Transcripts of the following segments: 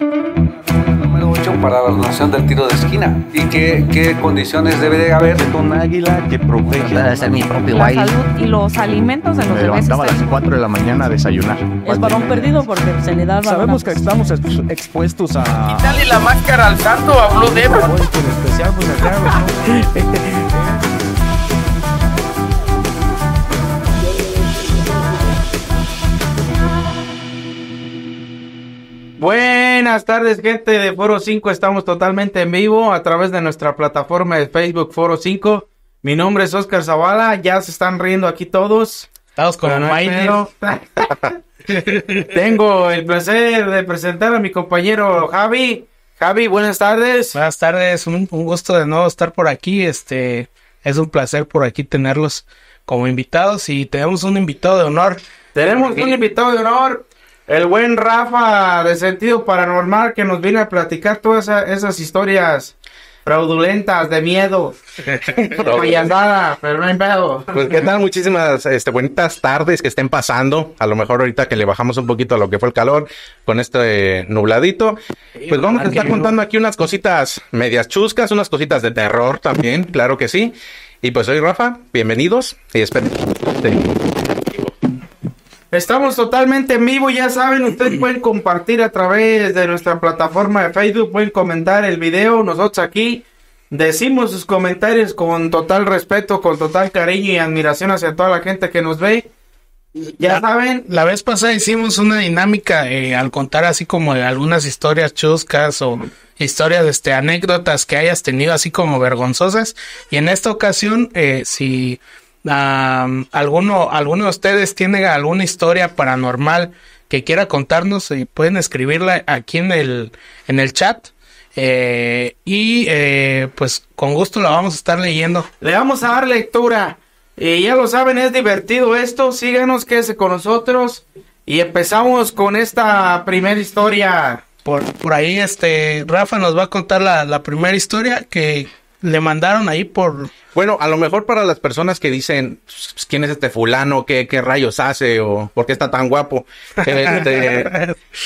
Número 8 para la relación del tiro de esquina. ¿Y qué, qué condiciones debe de haber? Con águila que protege. ser mi propio la salud y los alimentos de los Me levantaba a las 4 de la mañana a desayunar. Es balón perdido porque se le da Sabemos que estamos expuestos a. Quitarle la máscara al santo a Blue Demon. especial, pues acá, Bueno. Buenas tardes, gente de Foro 5. Estamos totalmente en vivo a través de nuestra plataforma de Facebook Foro 5. Mi nombre es Oscar Zavala. Ya se están riendo aquí todos. Estamos con no Tengo el placer de presentar a mi compañero Javi. Javi, buenas tardes. Buenas tardes. Un, un gusto de nuevo estar por aquí. Este es un placer por aquí tenerlos como invitados y tenemos un invitado de honor. Tenemos un invitado de honor el buen Rafa de Sentido Paranormal que nos viene a platicar todas esas historias fraudulentas, de miedo, payasada, pero no hay pedo. Pues qué tal, muchísimas este, bonitas tardes que estén pasando. A lo mejor ahorita que le bajamos un poquito a lo que fue el calor con este nubladito. Pues vamos a estar contando aquí unas cositas medias chuscas, unas cositas de terror también, claro que sí. Y pues soy Rafa, bienvenidos y espero. Estamos totalmente en vivo, ya saben, ustedes pueden compartir a través de nuestra plataforma de Facebook, pueden comentar el video, nosotros aquí decimos sus comentarios con total respeto, con total cariño y admiración hacia toda la gente que nos ve. Ya saben. La vez pasada hicimos una dinámica eh, al contar así como algunas historias chuscas o historias, este, anécdotas que hayas tenido así como vergonzosas. Y en esta ocasión, eh, si ¿alguno, ¿Alguno de ustedes tiene alguna historia paranormal que quiera contarnos? Y pueden escribirla aquí en el, en el chat. Eh, y eh, pues con gusto la vamos a estar leyendo. Le vamos a dar lectura. Y eh, ya lo saben, es divertido esto. Síganos, quédese con nosotros. Y empezamos con esta primera historia. Por, por ahí, este, Rafa nos va a contar la, la primera historia que, le mandaron ahí por... Bueno, a lo mejor para las personas que dicen, pues, ¿quién es este fulano? ¿Qué, qué rayos hace? ¿O por qué está tan guapo? Este,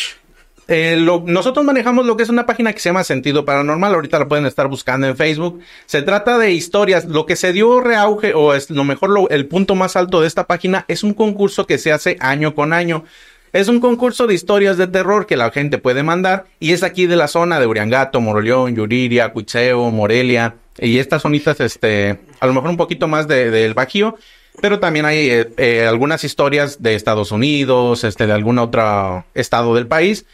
eh, nosotros manejamos lo que es una página que se llama Sentido Paranormal, ahorita la pueden estar buscando en Facebook. Se trata de historias, lo que se dio reauge o es lo mejor, el punto más alto de esta página es un concurso que se hace año con año. Es un concurso de historias de terror que la gente puede mandar y es aquí de la zona de Uriangato, Moroleón, Yuriria, Cuitseo, Morelia y estas sonitas, este, a lo mejor un poquito más del de, Bajío, pero también hay eh, eh, algunas historias de Estados Unidos, este, de algún otro estado del país.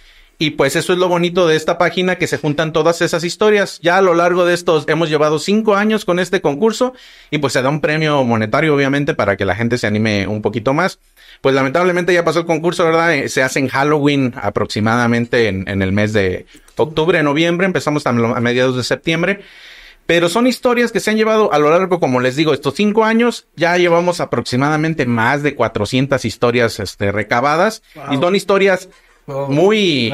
Y pues eso es lo bonito de esta página que se juntan todas esas historias. Ya a lo largo de estos hemos llevado cinco años con este concurso y pues se da un premio monetario obviamente para que la gente se anime un poquito más pues lamentablemente ya pasó el concurso, ¿verdad? Eh, se hace en Halloween aproximadamente en, el mes de octubre, noviembre, empezamos a, mediados de septiembre. Pero son historias que se han llevado a lo largo, como les digo, estos cinco años. Ya llevamos aproximadamente más de 400 historias este, recabadas. Y son historias muy,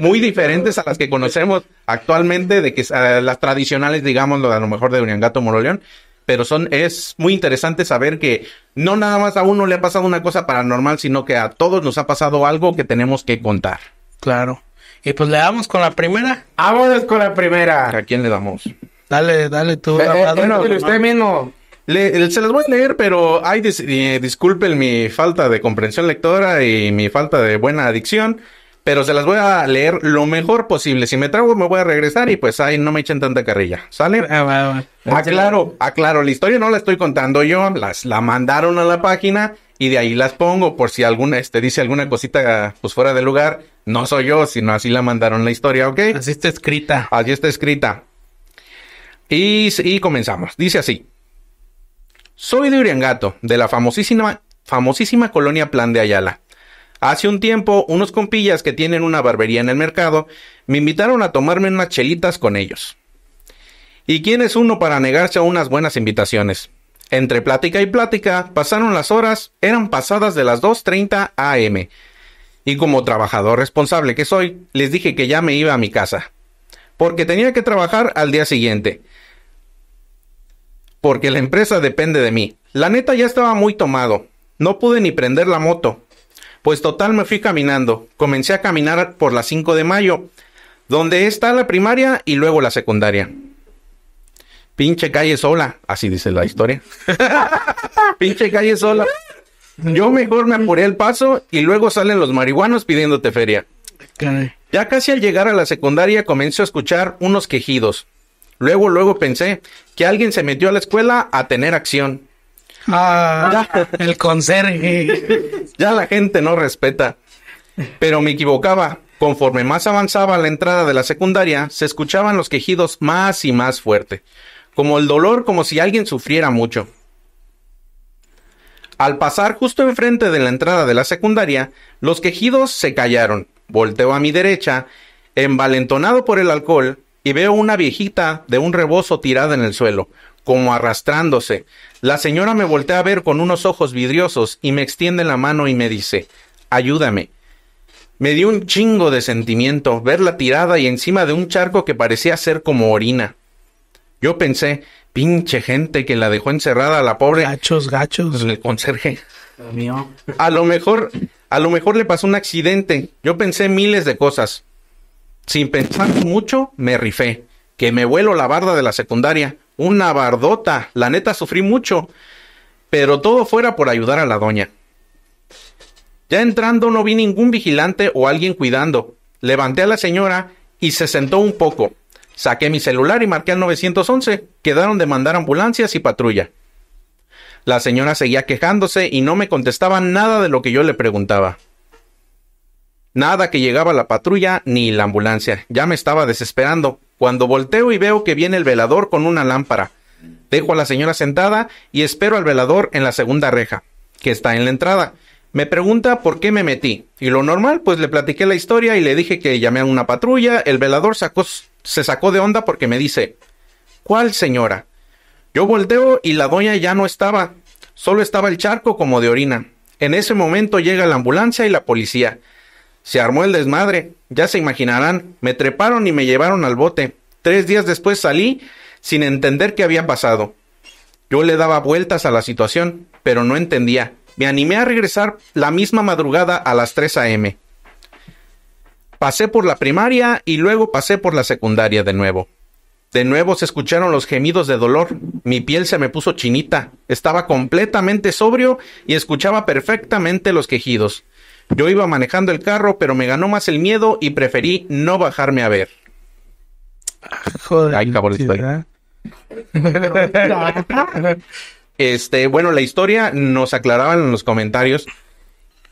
muy diferentes a las que conocemos actualmente, de que las tradicionales, digamos, a lo mejor de Uriangato Moroleón pero son, es muy interesante saber que no nada más a uno le ha pasado una cosa paranormal, sino que a todos nos ha pasado algo que tenemos que contar. Claro. Y pues le damos con la primera. Ah, Vámonos con la primera. ¿A quién le damos? Dale, dale tú. Eh, eh usted mismo. se las voy a leer, pero ay, eh, disculpen mi falta de comprensión lectora y mi falta de buena adicción pero se las voy a leer lo mejor posible. Si me trago, me voy a regresar y pues ahí no me echen tanta carrilla. ¿Sale? Ah, claro. aclaro, aclaro, la historia no la estoy contando yo, las, la mandaron a la página y de ahí las pongo por si alguna, este, dice alguna cosita pues fuera de lugar. No soy yo, sino así la mandaron la historia, ¿ok? Así está escrita. Así está escrita. Y, y comenzamos. Dice así. Soy de Uriangato, de la famosísima, famosísima colonia Plan de Ayala Hace un tiempo, unos compillas que tienen una barbería en el mercado me invitaron a tomarme unas chelitas con ellos. ¿Y quién es uno para negarse a unas buenas invitaciones? Entre plática y plática, pasaron las horas, eran pasadas de las 2.30 am. Y como trabajador responsable que soy, les dije que ya me iba a mi casa. Porque tenía que trabajar al día siguiente. Porque la empresa depende de mí. La neta ya estaba muy tomado. No pude ni prender la moto. Pues total me fui caminando. Comencé a caminar por la 5 de mayo, donde está la primaria y luego la secundaria. Pinche calle sola, así dice la historia. Pinche calle sola. Yo mejor me apuré el paso y luego salen los marihuanos pidiéndote feria. Ya casi al llegar a la secundaria comencé a escuchar unos quejidos. Luego, luego pensé que alguien se metió a la escuela a tener acción. Ah, el conserje. Ya la gente no respeta. Pero me equivocaba. Conforme más avanzaba la entrada de la secundaria, se escuchaban los quejidos más y más fuerte, como el dolor como si alguien sufriera mucho. Al pasar justo enfrente de la entrada de la secundaria, los quejidos se callaron. Volteo a mi derecha, envalentonado por el alcohol, y veo una viejita de un rebozo tirada en el suelo, como arrastrándose. La señora me voltea a ver con unos ojos vidriosos y me extiende la mano y me dice, ayúdame. Me dio un chingo de sentimiento verla tirada y encima de un charco que parecía ser como orina. Yo pensé, pinche gente que la dejó encerrada a la pobre. Gachos, gachos. El conserje. mío. A lo mejor, a lo mejor le pasó un accidente. Yo pensé miles de cosas. Sin pensar mucho, me rifé. Que me vuelo la barda de la secundaria una bardota. La neta sufrí mucho, pero todo fuera por ayudar a la doña. Ya entrando no vi ningún vigilante o alguien cuidando. Levanté a la señora y se sentó un poco. Saqué mi celular y marqué al 911. Quedaron de mandar ambulancias y patrulla. La señora seguía quejándose y no me contestaba nada de lo que yo le preguntaba. Nada que llegaba la patrulla ni la ambulancia. Ya me estaba desesperando, cuando volteo y veo que viene el velador con una lámpara. Dejo a la señora sentada y espero al velador en la segunda reja, que está en la entrada. Me pregunta por qué me metí. Y lo normal, pues le platiqué la historia y le dije que llamé a una patrulla. El velador se sacó de onda porque me dice, ¿cuál señora? Yo volteo y la doña ya no estaba. Solo estaba el charco como de orina. En ese momento llega la ambulancia y la policía. Se armó el desmadre, ya se imaginarán, me treparon y me llevaron al bote. Tres días después salí sin entender qué había pasado. Yo le daba vueltas a la situación, pero no entendía. Me animé a regresar la misma madrugada a las 3 a.m. Pasé por la primaria y luego pasé por la secundaria de nuevo. De nuevo se escucharon los gemidos de dolor. Mi piel se me puso chinita. Estaba completamente sobrio y escuchaba perfectamente los quejidos. Yo iba manejando el carro, pero me ganó más el miedo y preferí no bajarme a ver. Joder. cabrón, Este, bueno, la historia nos aclaraban en los comentarios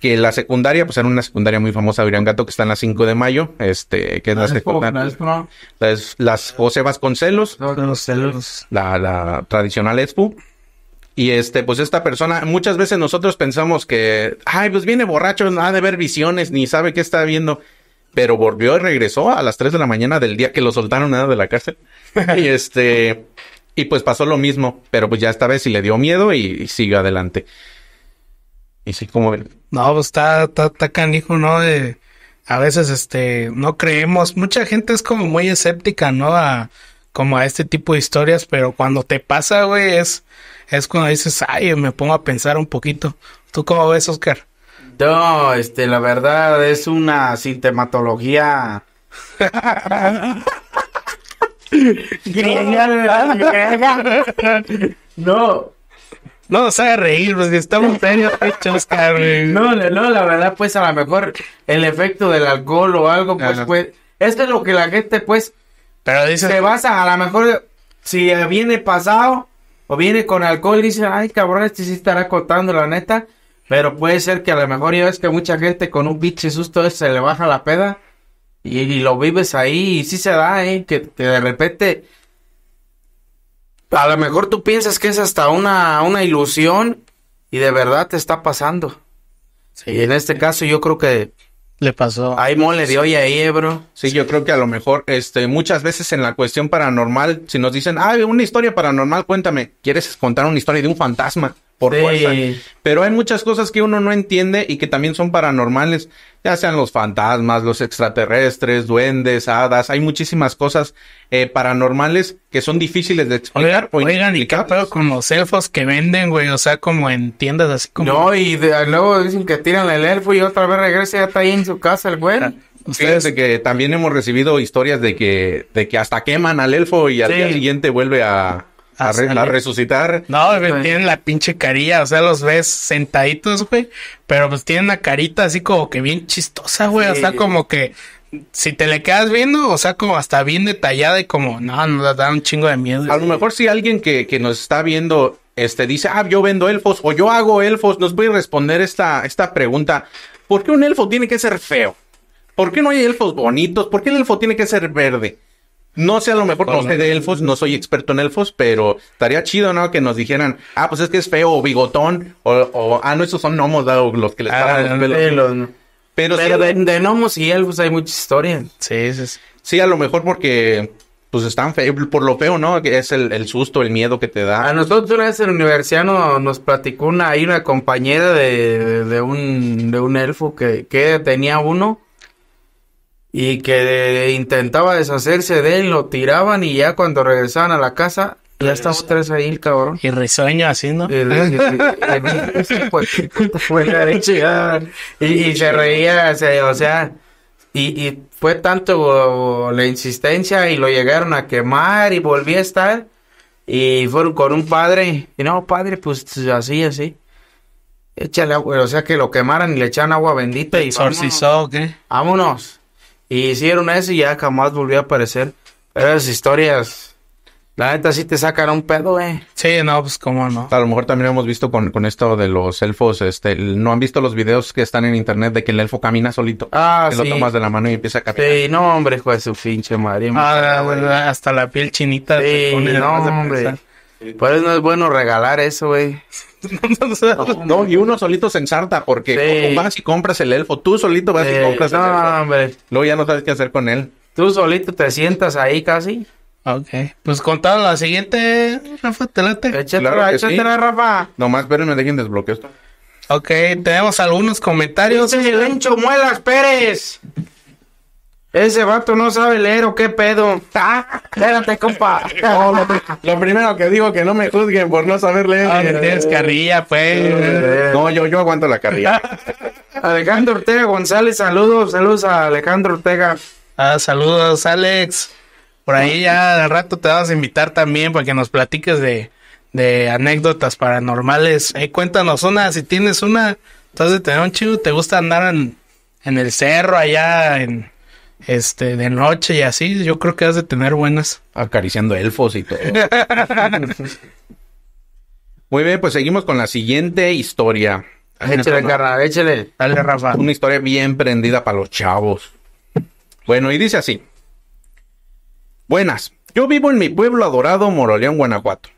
que la secundaria, pues era una secundaria muy famosa de Gato, que está en la 5 de mayo, este, que es la ah, secundaria. Las, José Vasconcelos. La, la tradicional expo y este, pues esta persona, muchas veces nosotros pensamos que, ay, pues viene borracho, no ha de ver visiones, ni sabe qué está viendo. Pero volvió y regresó a las 3 de la mañana del día que lo soltaron nada de la cárcel. y este, y pues pasó lo mismo, pero pues ya esta vez sí le dio miedo y, siguió adelante. Y sí, como No, pues está, canijo, ¿no? a veces, este, no creemos. Mucha gente es como muy escéptica, ¿no? A, como a este tipo de historias, pero cuando te pasa, güey, es es cuando dices, ay, me pongo a pensar un poquito. ¿Tú cómo ves, Oscar? No, este, la verdad es una sintematología. no. No sabe reír, pues estamos serios, Oscar. No, no, la verdad, pues a lo mejor el efecto del alcohol o algo, pues, pues, esto es lo que la gente, pues, Pero se basa, a lo mejor, si viene pasado, o viene con alcohol y dice, ay cabrón, este sí estará cotando, la neta. Pero puede ser que a lo mejor ya ves que mucha gente con un biche susto se le baja la peda. Y, lo vives ahí y sí se da, ¿eh? Que, de repente... A lo mejor tú piensas que es hasta una, una ilusión y de verdad te está pasando. Sí. en este caso yo creo que le pasó. Ahí mole de dio ahí, eh, bro. Sí, yo creo que a lo mejor, este, muchas veces en la cuestión paranormal, si nos dicen, ay, una historia paranormal, cuéntame, ¿quieres contar una historia de un fantasma? por fuerza. Pero hay muchas cosas que uno no entiende y que también son paranormales, ya sean los fantasmas, los extraterrestres, duendes, hadas, hay muchísimas cosas eh, paranormales que son difíciles de explicar. Oigan, y qué con los elfos que venden, güey, o sea, como en tiendas así como... No, y luego dicen que tiran el elfo y otra vez regresa y ya está ahí en su casa el güey. Ah, ustedes que también hemos recibido historias de que, de que hasta queman al elfo y al día siguiente vuelve a, a, resucitar. No, tienen la pinche carilla, o sea, los ves sentaditos, güey, pero pues tienen la carita así como que bien chistosa, güey, o sea, como que si te le quedas viendo, o sea, como hasta bien detallada y como, no, nos da un chingo de miedo. A lo mejor si alguien que, nos está viendo este, dice, ah, yo vendo elfos o yo hago elfos, nos voy a responder esta, esta pregunta. ¿Por qué un elfo tiene que ser feo? ¿Por qué no hay elfos bonitos? ¿Por qué el elfo tiene que ser verde? No sé, a lo mejor no sé de elfos, no soy experto en elfos, pero estaría chido, ¿no? Que nos dijeran, ah, pues es que es feo, o bigotón, o, o ah, no, esos son gnomos, los que les ah, los pelos. Pero, de, gnomos y elfos hay mucha historia. Sí, sí. Sí, a lo mejor porque, pues están feos, por lo feo, ¿no? Que es el, susto, el miedo que te da. A nosotros una vez en la universidad nos platicó una, ahí una compañera de, de, un, de un elfo que tenía uno y que intentaba deshacerse de él, lo tiraban y ya cuando regresaban a la casa, ya estaba tres ahí el cabrón. Y risueño así, ¿no? y, se reía, o sea, y, fue tanto la insistencia y lo llegaron a quemar y volví a estar. Y fueron con un padre. Y no, padre, pues, pues así, así. Échale agua, o sea que lo quemaran y le echan agua bendita. ¿Y o qué? Vámonos. Y hicieron eso y ya jamás volvió a aparecer. esas historias, la neta sí te sacan un pedo, eh. Sí, no, pues cómo no. A lo mejor también hemos visto con, con esto de los elfos, este, no han visto los videos que están en internet de que el elfo camina solito. Ah, sí. lo tomas de la mano y empieza a caminar. Sí, no, hombre, juez su pinche madre. Ah, hasta la piel chinita. Sí, se no, hombre. Pues no es bueno regalar eso, güey. no, y uno solito se ensarta porque como vas y compras el elfo. Tú solito vas y compras el elfo. Hombre. Luego ya no sabes qué hacer con él. Tú solito te sientas ahí casi. Ok. Pues contado la siguiente, Rafa, te late. Échatela, claro sí. Rafa. Nomás, me dejen desbloqueo esto. Ok, tenemos algunos comentarios. el Lencho Muelas Pérez. Ese vato no sabe leer o qué pedo. Ah, espérate, compa. Oh, lo, primero que digo que no me juzguen por no saber leer. Ah, tienes carrilla, pues. No, yo, yo aguanto la carrilla. Alejandro Ortega González, saludos, saludos a Alejandro Ortega. Ah, saludos, Alex. Por ahí ya al rato te vas a invitar también para que nos platiques de, anécdotas paranormales. Eh, cuéntanos una, si tienes una. Entonces, te te gusta andar en, en el cerro allá en este, de noche y así, yo creo que has de tener buenas. Acariciando elfos y todo. Muy bien, pues seguimos con la siguiente historia. Échale, échale. Dale, Rafa. Una historia bien prendida para los chavos. Bueno, y dice así. Buenas, yo vivo en mi pueblo adorado, Moroleón, Guanajuato.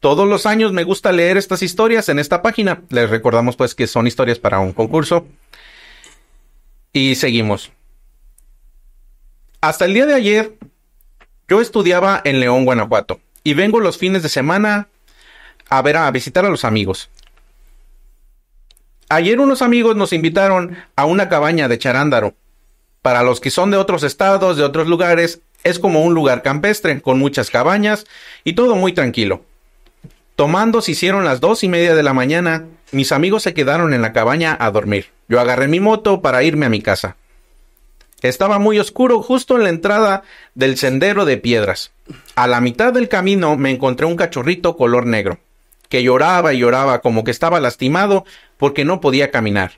Todos los años me gusta leer estas historias en esta página. Les recordamos pues que son historias para un concurso. Y seguimos. Hasta el día de ayer, yo estudiaba en León, Guanajuato, y vengo los fines de semana a ver a visitar a los amigos. Ayer unos amigos nos invitaron a una cabaña de charándaro. Para los que son de otros estados, de otros lugares, es como un lugar campestre, con muchas cabañas y todo muy tranquilo. Tomando se hicieron las dos y media de la mañana, mis amigos se quedaron en la cabaña a dormir. Yo agarré mi moto para irme a mi casa. Estaba muy oscuro justo en la entrada del sendero de piedras. A la mitad del camino me encontré un cachorrito color negro, que lloraba y lloraba como que estaba lastimado porque no podía caminar.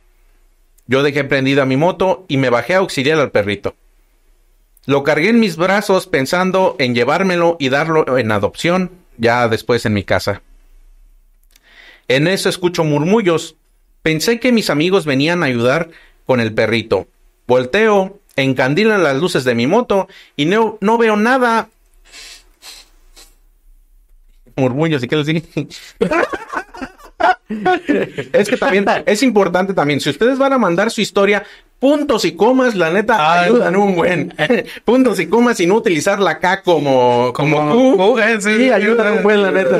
Yo dejé prendida mi moto y me bajé a auxiliar al perrito. Lo cargué en mis brazos pensando en llevármelo y darlo en adopción ya después en mi casa. En eso escucho murmullos. Pensé que mis amigos venían a ayudar con el perrito. Volteo encandilan las luces de mi moto y no, no veo nada. Murmullos y qué les es que también es importante también, si ustedes van a mandar su historia, puntos y comas, la neta, ayudan un buen. puntos y comas y utilizar la K como, como, ayudan un buen, la neta.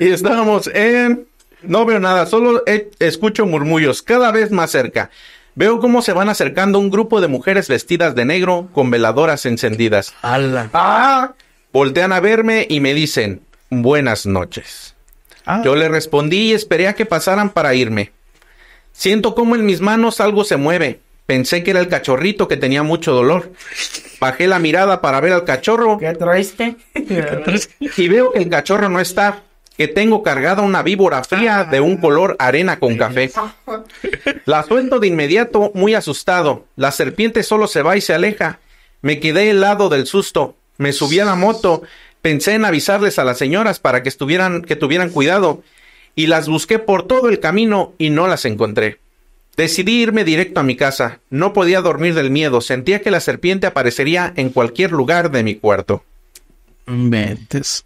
y estamos en... No veo nada, solo escucho murmullos cada vez más cerca. Veo cómo se van acercando un grupo de mujeres vestidas de negro con veladoras encendidas. ¡Hala! ¡Ah! Voltean a verme y me dicen, buenas noches. Ah. Yo le respondí y esperé a que pasaran para irme. Siento como en mis manos algo se mueve. Pensé que era el cachorrito que tenía mucho dolor. Bajé la mirada para ver al cachorro. ¿Qué traiste? y veo que el cachorro no está que tengo cargada una víbora fría ah, de un color arena con café. La suelto de inmediato, muy asustado. La serpiente solo se va y se aleja. Me quedé helado del susto. Me subí a la moto. Pensé en avisarles a las señoras para que estuvieran, que tuvieran cuidado. Y las busqué por todo el camino y no las encontré. Decidí irme directo a mi casa. No podía dormir del miedo. Sentía que la serpiente aparecería en cualquier lugar de mi cuarto. Ventes.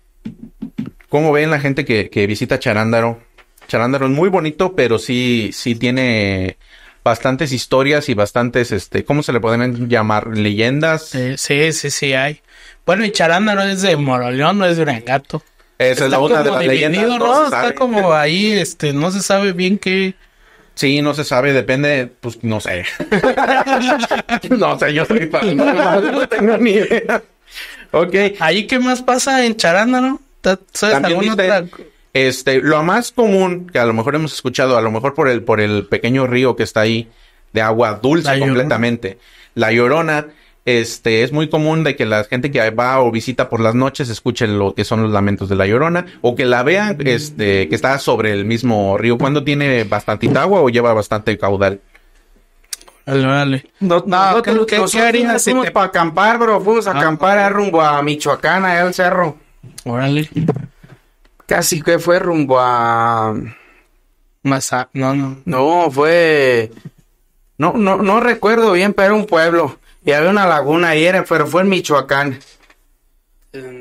¿Cómo ven la gente que, visita Charándaro? Charándaro es muy bonito, pero sí, sí tiene bastantes historias y bastantes, este, ¿cómo se le pueden llamar? ¿Leyendas? sí, sí, sí hay. Bueno, y Charándaro es de Moroleón, no es de Urangato. Esa es la otra de las leyendas. está como ahí, este, no se sabe bien qué... Sí, no se sabe, depende, pues no sé. no sé, yo soy no tengo ni idea. Ok. ¿Ahí qué más pasa en Charándaro? ¿Sabes Este, lo más común que a lo mejor hemos escuchado, a lo mejor por el, por el pequeño río que está ahí de agua dulce completamente, la llorona, este, es muy común de que la gente que va o visita por las noches escuchen lo que son los lamentos de la llorona o que la vean, este, que está sobre el mismo río cuando tiene bastante agua o lleva bastante caudal. No, no, no ¿qué, para acampar, bro. Fuimos a ah. acampar rumbo a Michoacán, cerro. Órale. Casi que fue rumbo a. No, no. fue. No, no, no recuerdo bien, pero era un pueblo. Y había una laguna ahí, era, pero fue en Michoacán.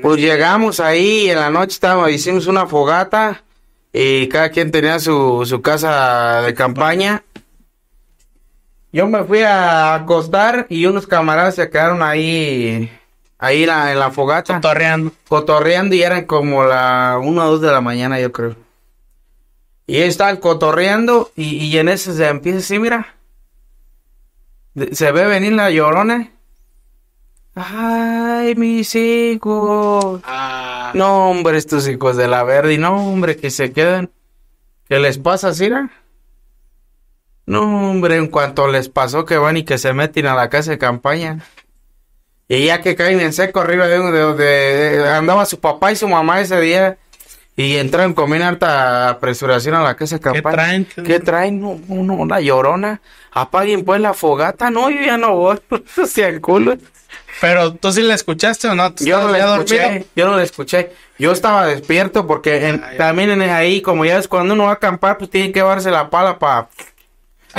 Pues llegamos ahí y en la noche estábamos, hicimos una fogata y cada quien tenía su, su casa de campaña. Yo me fui a acostar y unos camaradas se quedaron ahí Ahí en la fogata. Cotorreando. Cotorreando y eran como la 1 o 2 de la mañana, yo creo. Y estaban cotorreando y, en ese se empieza así, mira. se ve venir la llorona. Ay, mis hijos. Ah. No, hombre, estos hijos de la verde. No, hombre, que se quedan. ¿Qué les pasa, Cira? No, hombre, en cuanto les pasó que van y que se meten a la casa de campaña. Y ya que caen en seco arriba de donde andaba su papá y su mamá ese día. Y entraron con una alta apresuración a la que se ¿Qué traen? ¿Qué traen? una llorona. Apaguen pues la fogata. No, yo ya no voy. si el culo. Pero tú sí la escuchaste o no? Yo no la escuché. Yo no la escuché. Yo estaba despierto porque ah, también en, ahí, como ya es cuando uno va a acampar, pues tiene que llevarse la pala para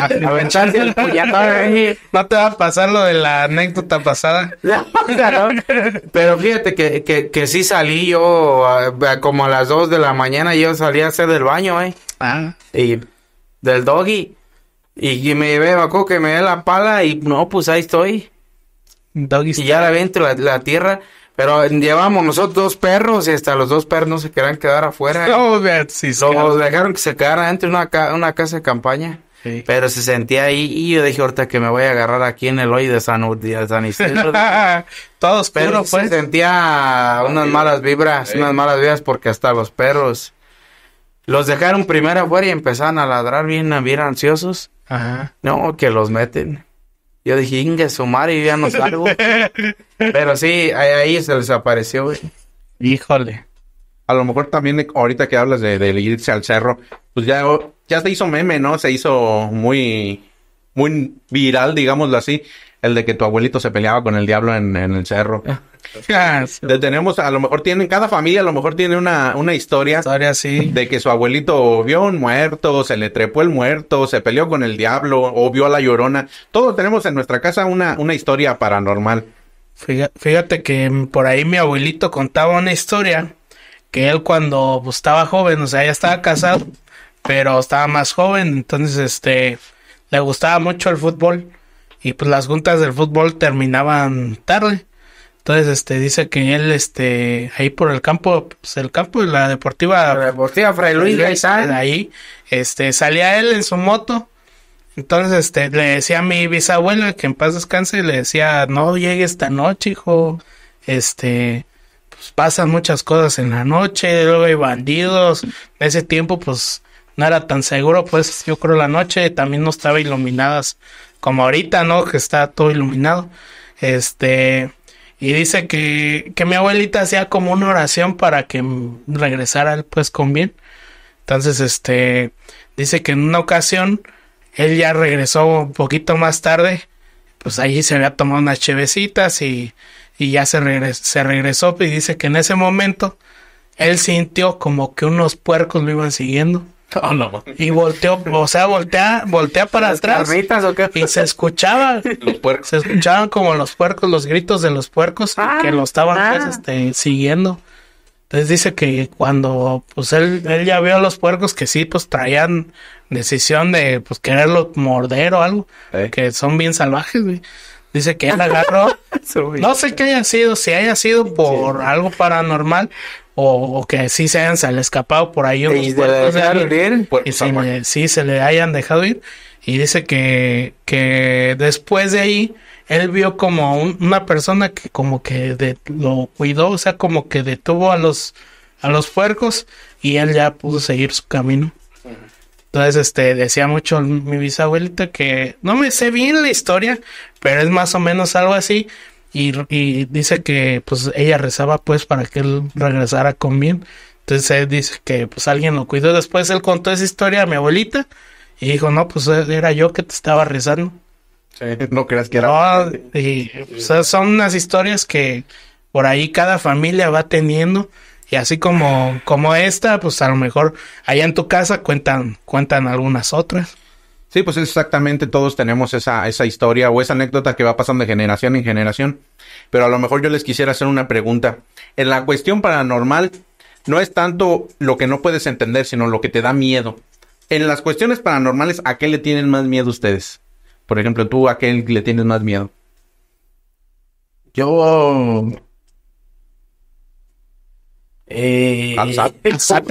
el No te va a pasar lo de la anécdota pasada. Pero fíjate que, que, sí salí yo como a las 2 de la mañana. Yo salí a hacer del baño, eh. ah. Y del doggy. Y, me llevé, me acuerdo que me dé la pala y no, pues ahí estoy. Doggy y ya la vi la, la tierra. Pero llevamos nosotros dos perros y hasta los dos perros no se querían quedar afuera. No, sí, dejaron que se quedaran entre de una casa de campaña. Pero se sentía ahí y yo dije ahorita que me voy a agarrar aquí en el hoy de San, de San Isidro. todos Pero Se pues. sentía unas malas vibras, unas malas vibras porque hasta los perros los dejaron primero afuera y empezaron a ladrar bien, ansiosos. Ajá. No, que los meten. Yo dije, inge su y ya no salgo. Pero sí, ahí, se les apareció, Híjole a lo mejor también ahorita que hablas de, irse al cerro, pues ya, ya se hizo meme, ¿no? Se hizo muy, muy viral, digámoslo así, el de que tu abuelito se peleaba con el diablo en, el cerro. Ah. tenemos, a lo mejor tienen, cada familia a lo mejor tiene una, una historia. Historia, sí. De que su abuelito vio un muerto, se le trepó el muerto, se peleó con el diablo o vio a la llorona. Todos tenemos en nuestra casa una, una historia paranormal. Fíjate que por ahí mi abuelito contaba una historia que él cuando pues, estaba joven, o sea, ya estaba casado, pero estaba más joven, entonces este le gustaba mucho el fútbol y pues las juntas del fútbol terminaban tarde. Entonces este dice que él este ahí por el campo, pues, el campo de la Deportiva la Deportiva Fray Luis, Luis ahí este salía él en su moto. Entonces este le decía a mi bisabuela que en paz descanse le decía, "No llegue esta noche, hijo." Este, pasan muchas cosas en la noche, luego hay bandidos. ese tiempo, pues no era tan seguro, pues yo creo la noche también no estaba iluminadas como ahorita, ¿no? Que está todo iluminado. Este. Y dice que, que mi abuelita hacía como una oración para que regresara pues con bien. Entonces, este, dice que en una ocasión él ya regresó un poquito más tarde, pues allí se había tomado unas chevecitas y y ya se, se regresó y dice que en ese momento él sintió como que unos puercos lo iban siguiendo. Oh, no. Y volteó, o sea, voltea, voltea para atrás. Y se escuchaba. Se escuchaban como los puercos, los gritos de los puercos ah, que lo estaban ah. pues, este, siguiendo. Entonces dice que cuando pues él, él ya vio a los puercos que sí, pues traían decisión de pues quererlo morder o algo. Eh. Que son bien salvajes, Dice que él agarró. no sé qué haya sido, si haya sido por algo paranormal o, que sí se hayan escapado por ahí. Y puercos sí, se le hayan dejado ir. Y dice que, que después de ahí él vio como un, una persona que como que lo cuidó, o sea, como que detuvo a los, a los puercos y él ya pudo seguir su camino. Entonces, este, decía mucho mi bisabuelita que no me sé bien la historia, pero es más o menos algo así. Y, dice que pues ella rezaba pues para que él regresara con bien. Entonces él dice que pues alguien lo cuidó. Después él contó esa historia a mi abuelita y dijo, no, pues era yo que te estaba rezando. Sí, no creas que era. No, y, pues, son unas historias que por ahí cada familia va teniendo. Y así como, como esta, pues a lo mejor allá en tu casa cuentan, cuentan algunas otras. Sí, pues exactamente todos tenemos esa, esa historia o esa anécdota que va pasando de generación en generación. Pero a lo mejor yo les quisiera hacer una pregunta. En la cuestión paranormal, no es tanto lo que no puedes entender, sino lo que te da miedo. En las cuestiones paranormales, ¿a qué le tienen más miedo ustedes? Por ejemplo, tú, ¿a qué le tienes más miedo? Yo eh,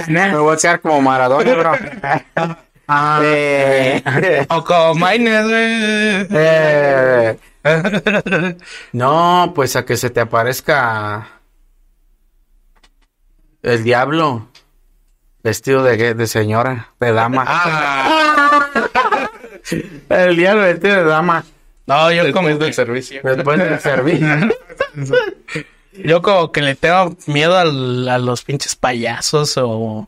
Me voy a hacer como Maradona, bro. Ah, eh, eh, o como eh, No, pues a que se te aparezca el diablo vestido de, de señora, de dama. Ah. el diablo vestido de dama. No, yo después como del servicio. Después del servicio. Yo como que le tengo miedo a los pinches payasos o...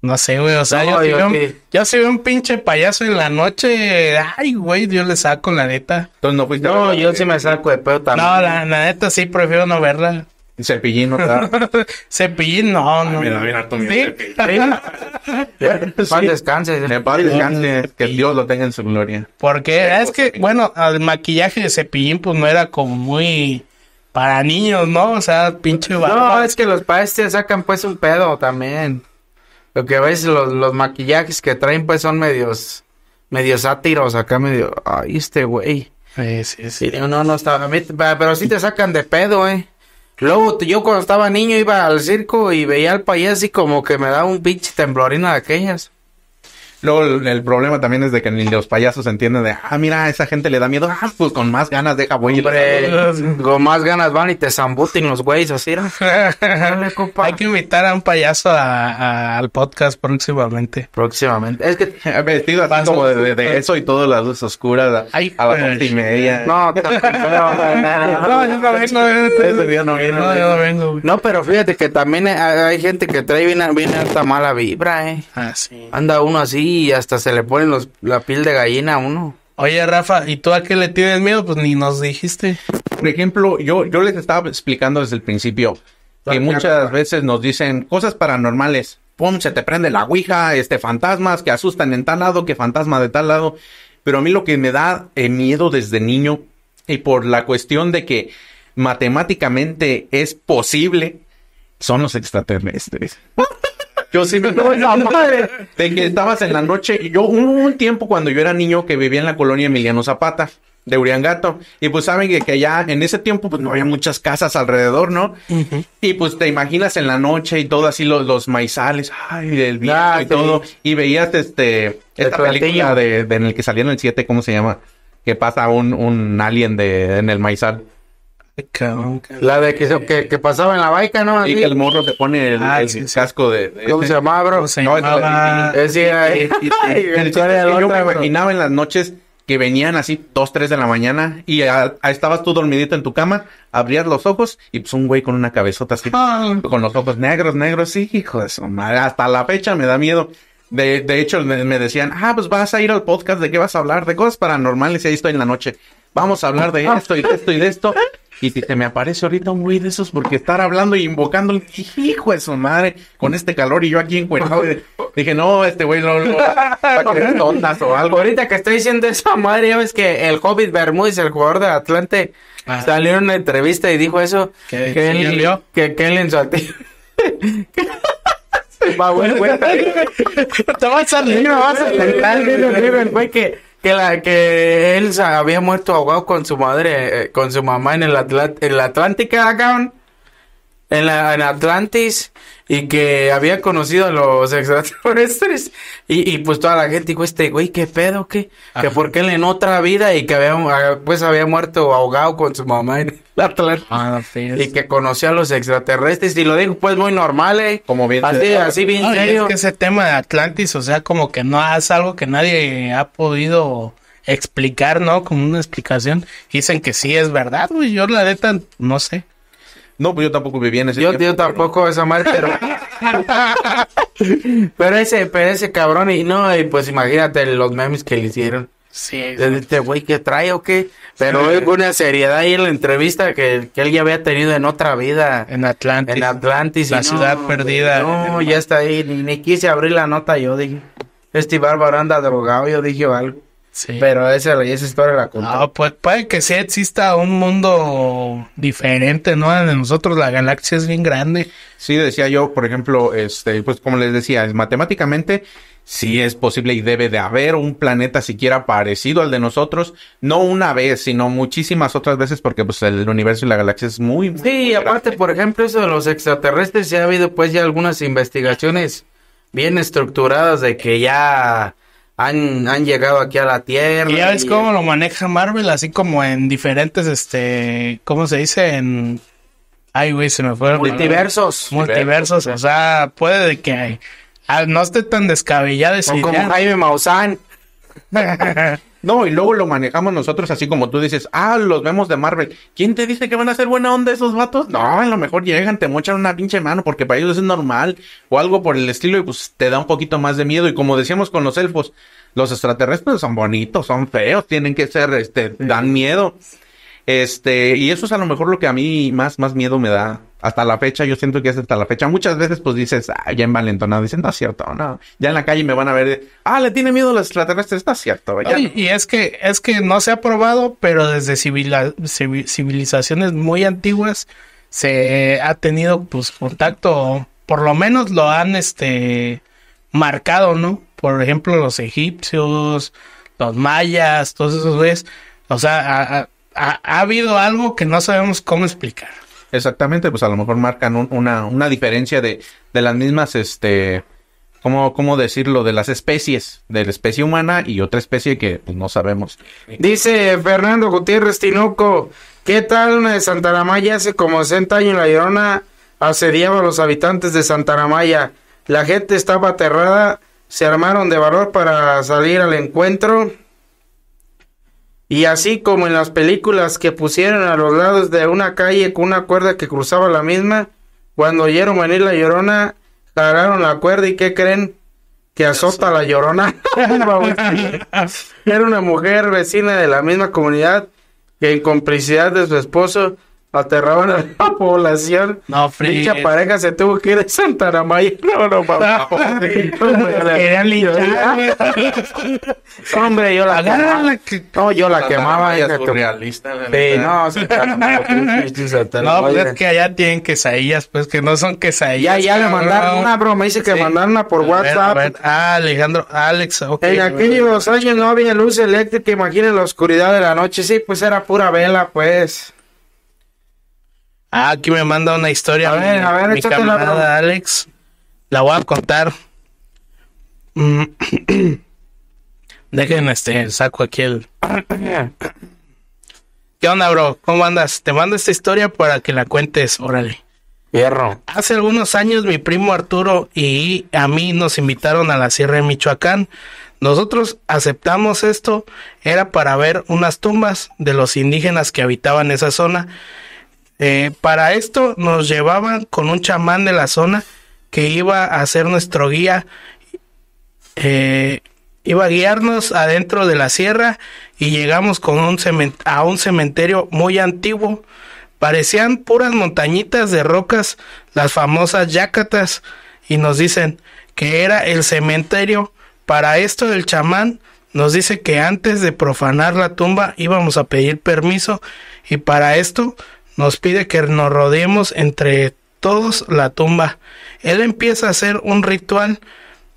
No sé, güey, o sea, yo, yo, yo, si veo un pinche payaso en la noche, ay, güey, yo le saco, la neta. Entonces no fuiste No, yo sí me saco de pedo también. No, la, neta sí, prefiero no verla. Cepillín no Cepillín no, Ay, no. Mira, mira tú, mira. ¿Sí? sí. Paz descanse. paz descanse. Que Dios lo tenga en su gloria. Porque es pues, que, bueno, el maquillaje de Cepillín, pues no era como muy para niños, ¿no? O sea, pinche No, es que los padres te sacan pues un pedo también. Lo que ves, los, los maquillajes que traen pues son medios, medios sátiros acá, medio, ay, este güey. Sí, sí, sí. no, no estaba, pero sí te sacan de pedo, eh. Luego, yo cuando estaba niño iba al circo y veía al país y como que me daba un pinche temblorino de aquellas. Luego el, problema también es de que ni los payasos entienden de, ah, mira, esa gente le da miedo, ah, pues con más ganas deja güey. Con más ganas van y te zambuten los güeyes, así. Hay que invitar a un payaso a, al podcast próximamente. Próximamente. Es que vestido así como de, eso y todas las luces oscuras a, la once pues. y media. No, no, no no yo vengo. No, pero fíjate que también hay, gente que trae bien, bien mala vibra, eh. Ah, Anda uno así y hasta se le ponen la piel de gallina a uno. Oye, Rafa, ¿y tú a qué le tienes miedo? Pues ni nos dijiste. Por ejemplo, yo, yo les estaba explicando desde el principio ah, que muchas veces nos dicen cosas paranormales. Pum, se te prende la ouija, este, fantasmas que asustan en tal lado, que fantasma de tal lado. Pero a mí lo que me da eh, miedo desde niño y por la cuestión de que matemáticamente es posible son los extraterrestres. Yo sí me de que estabas en la noche. Y yo hubo un tiempo cuando yo era niño que vivía en la colonia Emiliano Zapata de Uriangato. Y pues saben que, que allá en ese tiempo pues no había muchas casas alrededor, ¿no? Y pues te imaginas en la noche y todo así los, los maizales, ay, el viento ah, y todo. Y veías este esta película de, en el que salía el 7, ¿cómo se llama? Que pasa un, un alien de en el maizal. La de que, que, pasaba en la baica, ¿no? Y que el morro te pone el, ah, casco de, ¿Cómo se llamaba, bro? Yo me imaginaba en las noches que venían así dos tres de la mañana y estabas tú dormidito en tu cama, abrías los ojos y pues un güey con una cabezota así, ah. con los ojos negros, negros, sí, hijo hasta la fecha me da miedo. De, de hecho, me, me decían, ah, pues vas a ir al podcast, ¿de qué vas a hablar? De cosas paranormales y ahí estoy en la noche vamos a hablar de ah. esto y de esto y de esto. Y si te me aparece ahorita un güey de esos, porque estar hablando y invocando, hijo de su madre, con este calor y yo aquí encuerado. Dije, no, este güey no, tontas o algo. Ahorita que estoy diciendo esa madre, ya ves que el Hobbit Bermúdez, el jugador de Atlante, ah. salió en una entrevista y dijo eso. ¿Qué, que, él, sí, que, va a en su va, güey, güey. Te vas a salir, me vas a güey, que que la que Elsa había muerto ahogado con su madre, eh, con su mamá en el, Atl en la Atlántica, cabrón en, en Atlantis y que había conocido a los extraterrestres y, pues toda la gente dijo este güey qué pedo qué que porque él en otra vida y que había ah, pues había muerto ahogado con su mamá en ah, y que conocía a los extraterrestres y lo dijo pues muy normal eh. como bien así, bien serio es que ese tema de Atlantis o sea como que no es algo que nadie ha podido explicar, ¿no? Como una explicación. Dicen que sí es verdad, güey. Yo la de tan no sé. No, pues yo tampoco vivía en ese yo, tiempo, Yo tampoco esa madre, pero... pero ese, ese cabrón, y no, y pues imagínate los memes que le hicieron. Sí. Desde este güey que trae o qué. Pero sí. una seriedad ahí en la entrevista que, que, él ya había tenido en otra vida. En Atlantis. En Atlantis. La ciudad perdida. No, ya está ahí. Ni, ni, quise abrir la nota yo, dije. Este bárbaro anda drogado, yo dije algo. Pero esa, esa historia la contó. No, ah, pues puede que sí exista un mundo diferente, ¿no? De nosotros la galaxia es bien grande. Sí, decía yo, por ejemplo, este, pues como les decía, es, matemáticamente sí es posible y debe de haber un planeta siquiera parecido al de nosotros, no una vez, sino muchísimas otras veces, porque pues el universo y la galaxia es muy... muy sí, aparte, por ejemplo, eso de los extraterrestres, ya ha habido pues ya algunas investigaciones bien estructuradas de que ya han, han llegado aquí a la Tierra. Y ya ves cómo lo maneja Marvel, así como en diferentes, este, ¿cómo se dice? En... Ay, güey, se me fueron. Multiversos. Multiversos, o sea, puede que ah, no esté tan descabellado. como Jaime Maussan. No, y luego lo manejamos nosotros así como tú dices, ah, los vemos de Marvel. ¿Quién te dice que van a ser buena onda esos vatos? No, a lo mejor llegan, te mochan una pinche mano porque para ellos es normal o algo por el estilo y pues te da un poquito más de miedo. Y como decíamos con los elfos, los extraterrestres son bonitos, son feos, tienen que ser, este, dan miedo. Este, y eso es a lo mejor lo que a mí más, más miedo me da. Hasta la fecha, yo siento que es hasta la fecha. Muchas veces, pues dices, ah, ya envalentonado. Dicen, no es cierto, no. Ya en la calle me van a ver, ah, le tiene miedo los extraterrestres, está cierto. y, es que, es que no se ha probado, pero desde civilizaciones muy antiguas se ha tenido, pues, contacto, por lo menos lo han, este, marcado, ¿no? Por ejemplo, los egipcios, los mayas, todos esos ves O sea, a, ha, habido algo que no sabemos cómo explicar. Exactamente, pues a lo mejor marcan una, una diferencia de, las mismas, este, ¿cómo, ¿cómo decirlo? De las especies, de la especie humana y otra especie que pues, no sabemos. Dice Fernando Gutiérrez Tinoco, ¿qué tal Santaramaya? Hace como 60 años La Llorona asediaba a los habitantes de Santaramaya. La gente estaba aterrada, se armaron de valor para salir al encuentro y así como en las películas que pusieron a los lados de una calle con una cuerda que cruzaba la misma, cuando oyeron venir la llorona, agarraron la cuerda y ¿qué creen? Que azota la llorona. Era una mujer vecina de la misma comunidad que en complicidad de su esposo aterraban a la población. No, frío. Dicha pareja se tuvo que ir de Santa María. No, no, papá. Querían linchar. Hombre, yo la quemaba. No, yo la quemaba. Es surrealista. Sí, no, No, pues es que allá tienen quesadillas, pues que no son quesadillas. Ya, ya le mandaron una broma. Dice que mandaron una por WhatsApp. Ah, Alejandro, Alex, ok. En aquellos años no había luz eléctrica. Imaginen la oscuridad de la noche. Sí, pues era pura vela, pues. Ah, aquí me manda una historia. A ver, mi, a camarada Alex. La voy a contar. Mm. Dejen este, saco aquí el. ¿Qué onda, bro? ¿Cómo andas? Te mando esta historia para que la cuentes, órale. Hierro. Hace algunos años mi primo Arturo y a mí nos invitaron a la Sierra de Michoacán. Nosotros aceptamos esto, era para ver unas tumbas de los indígenas que habitaban esa zona eh, para esto nos llevaban con un chamán de la zona que iba a ser nuestro guía. Eh, iba a guiarnos adentro de la sierra y llegamos a un cementerio muy antiguo. Parecían puras montañitas de rocas, las famosas yacatas, y nos dicen que era el cementerio. Para esto el chamán nos dice que antes de profanar la tumba íbamos a pedir permiso y para esto nos pide que nos rodeemos entre todos la tumba. Él empieza a hacer un ritual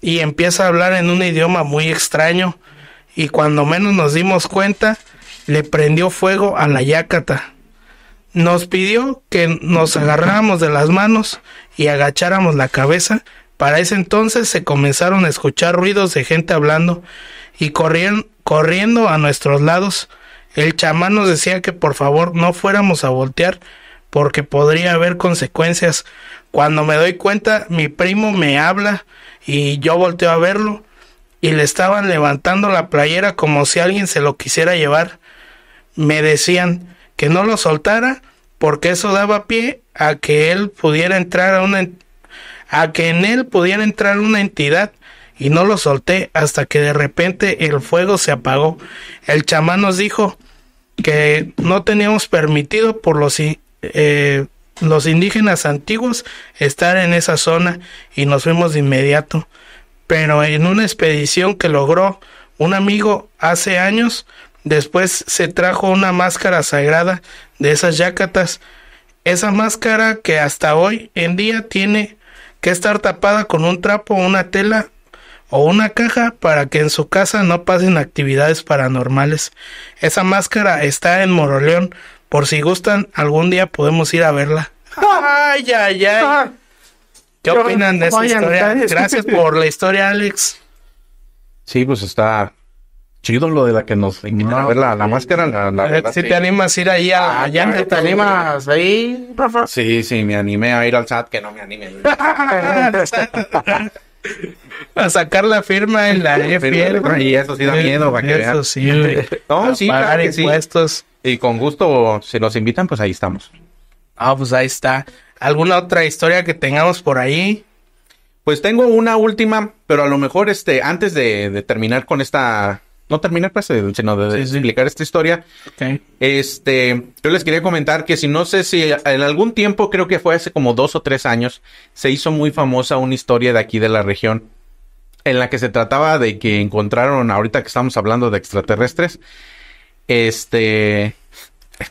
y empieza a hablar en un idioma muy extraño y cuando menos nos dimos cuenta le prendió fuego a la yácata. Nos pidió que nos agarráramos de las manos y agacháramos la cabeza. Para ese entonces se comenzaron a escuchar ruidos de gente hablando y corriendo a nuestros lados el chamán nos decía que por favor no fuéramos a voltear porque podría haber consecuencias. Cuando me doy cuenta, mi primo me habla y yo volteo a verlo y le estaban levantando la playera como si alguien se lo quisiera llevar. Me decían que no lo soltara porque eso daba pie a que él pudiera entrar a una a que en él pudiera entrar una entidad y no lo solté hasta que de repente el fuego se apagó. El chamán nos dijo que no teníamos permitido por los, eh, los indígenas antiguos estar en esa zona y nos fuimos de inmediato. Pero en una expedición que logró un amigo hace años, después se trajo una máscara sagrada de esas yácatas. Esa máscara que hasta hoy en día tiene que estar tapada con un trapo o una tela o una caja para que en su casa no pasen actividades paranormales. Esa máscara está en Moroleón, por si gustan, algún día podemos ir a verla. Ay, ay, ay. ¿Qué opinan de esta historia? Gracias por la historia, Alex. Sí, pues está chido lo de la que nos a ver pues la, máscara. Eh, si te animas a ir ahí allá. Ah, ¿Te, animas ahí, Sí, sí, me animé a ir al chat que no me animen. a sacar la firma en la pierna Y eso sí da eh, miedo, Eso sí, No, a sí, pagar Y con gusto, si nos invitan, pues ahí estamos. Ah, pues ahí está. ¿Alguna otra historia que tengamos por ahí? Pues tengo una última, pero a lo mejor este, antes de terminar con esta no terminar pues, sino de, explicar esta historia. Este, yo les quería comentar que si no sé si en algún tiempo, creo que fue hace como dos o tres años, se hizo muy famosa una historia de aquí de la región en la que se trataba de que encontraron, ahorita que estamos hablando de extraterrestres, este,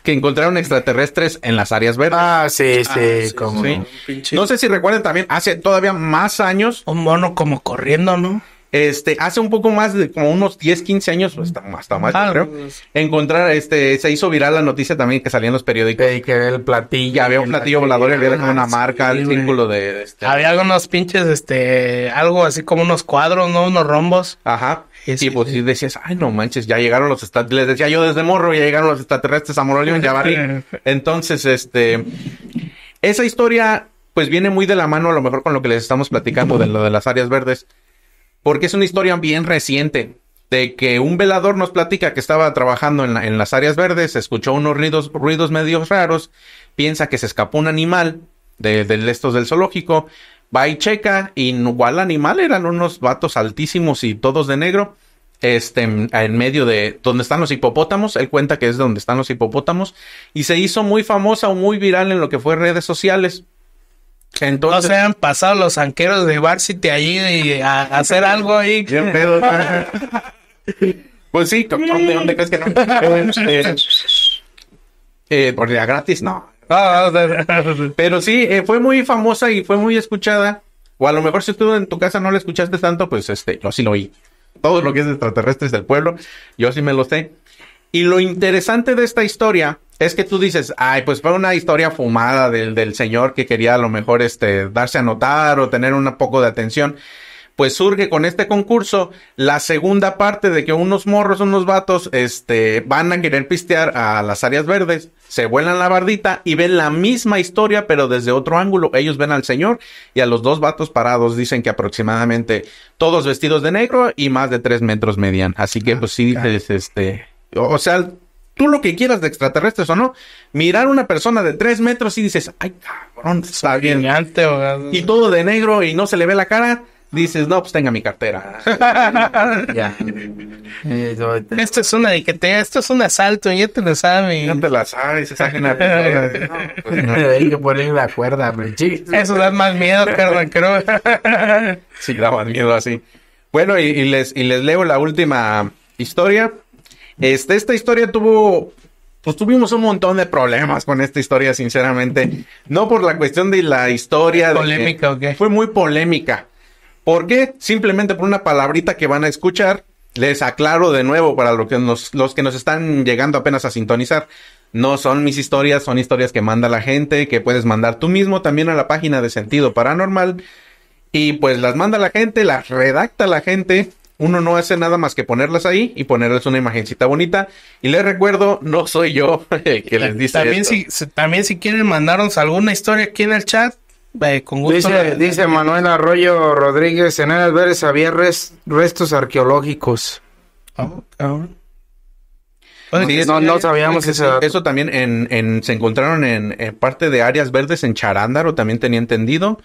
que encontraron extraterrestres en las áreas verdes. Ah, sí, ah, sí, como No. no sé si recuerden también, hace todavía más años. Un mono como corriendo, ¿no? Este, hace un poco más de como unos 10, 15 años, hasta, está más, ah, creo. Pues. Encontrar, este, se hizo viral la noticia también que salían los periódicos. Y que el platillo. ya había un platillo volador y había como una ah, marca, el círculo de, este, Había algunos pinches, este, algo así como unos cuadros, ¿no? Unos rombos. Ajá. Sí, pues sí decías, ay, no manches, ya llegaron los extraterrestres. Les decía yo desde morro, ya llegaron los extraterrestres a y en barrí. Entonces, este, esa historia, pues viene muy de la mano a lo mejor con lo que les estamos platicando de lo de las áreas verdes porque es una historia bien reciente de que un velador nos platica que estaba trabajando en, las áreas verdes, escuchó unos ruidos, ruidos medios raros, piensa que se escapó un animal de, estos del zoológico, va y checa y igual animal eran unos vatos altísimos y todos de negro. Este, en medio de donde están los hipopótamos, él cuenta que es donde están los hipopótamos y se hizo muy famosa o muy viral en lo que fue redes sociales entonces, no se han pasado los anqueros de Varsity ahí y a, hacer algo ahí. Bien pedo. pues sí, ¿dónde, crees que no? Eh, eh, eh, por día gratis, no. Ah, ah, ah, Pero sí, eh, fue muy famosa y fue muy escuchada. O a lo mejor si estuvo en tu casa no la escuchaste tanto, pues este, yo sí lo oí. Todo lo que es extraterrestres del pueblo, yo sí me lo sé. Y lo interesante de esta historia es que tú dices, ay, pues fue una historia fumada del, del señor que quería a lo mejor este, darse a notar o tener un poco de atención. Pues surge con este concurso la segunda parte de que unos morros, unos vatos, este, van a querer pistear a las áreas verdes, se vuelan la bardita y ven la misma historia, pero desde otro ángulo. Ellos ven al señor y a los dos vatos parados, dicen que aproximadamente todos vestidos de negro y más de tres metros median. Así que, pues sí, ah, dices, este o sea, tú lo que quieras de extraterrestres o no, mirar a una persona de tres metros y dices, ay, cabrón, está bien. y todo de negro y no se le ve la cara, dices, no, pues tenga mi cartera. Ah. Eh, esto es una te, esto es un asalto, ya te lo sabes? Ya te la sabes, esa una no, pues, que poner la cuerda, Eso da más miedo, perdón, creo. sí, da más miedo así. Bueno, y les, y les leo la última historia este, esta historia tuvo pues tuvimos un montón de problemas con esta historia, sinceramente. No por la cuestión de la historia. Polémica, ¿ok? Fue muy polémica. ¿Por qué? Simplemente por una palabrita que van a escuchar. Les aclaro de nuevo para lo que nos, los que nos están llegando apenas a sintonizar. No son mis historias, son historias que manda la gente, que puedes mandar tú mismo también a la página de Sentido Paranormal. Y pues las manda la gente, las redacta la gente uno no hace nada más que ponerlas ahí y ponerles una imagencita bonita. Y les recuerdo, no soy yo que les eh, dice. También, Si, también si quieren mandarnos alguna historia aquí en el chat, eh, con gusto. Dice, Manuel Arroyo Rodríguez, en el verdes había restos arqueológicos. Ah, no, sabíamos eso. Eso también se encontraron en, en, parte de áreas verdes en Charándaro, también tenía entendido.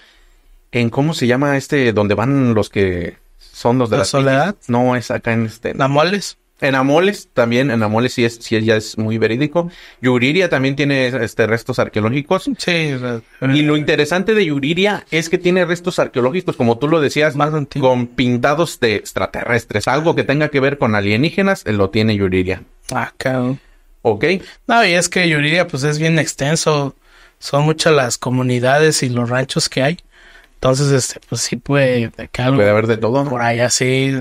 En cómo se llama este, donde van los que son los de la, soledad. No, es acá en este. En Amoles. En Amoles también, en Amoles sí es, sí ya es muy verídico. Yuriria también tiene este restos arqueológicos. Sí. Eh, y lo interesante de Yuriria es que tiene restos arqueológicos, como tú lo decías, más con pintados de extraterrestres. Algo que tenga que ver con alienígenas, eh, lo tiene Yuriria. Ah, cabrón. Ok. No, y es que Yuriria pues es bien extenso. Son muchas las comunidades y los ranchos que hay. Entonces, este, pues sí puede, puede haber de todo. Por ahí así,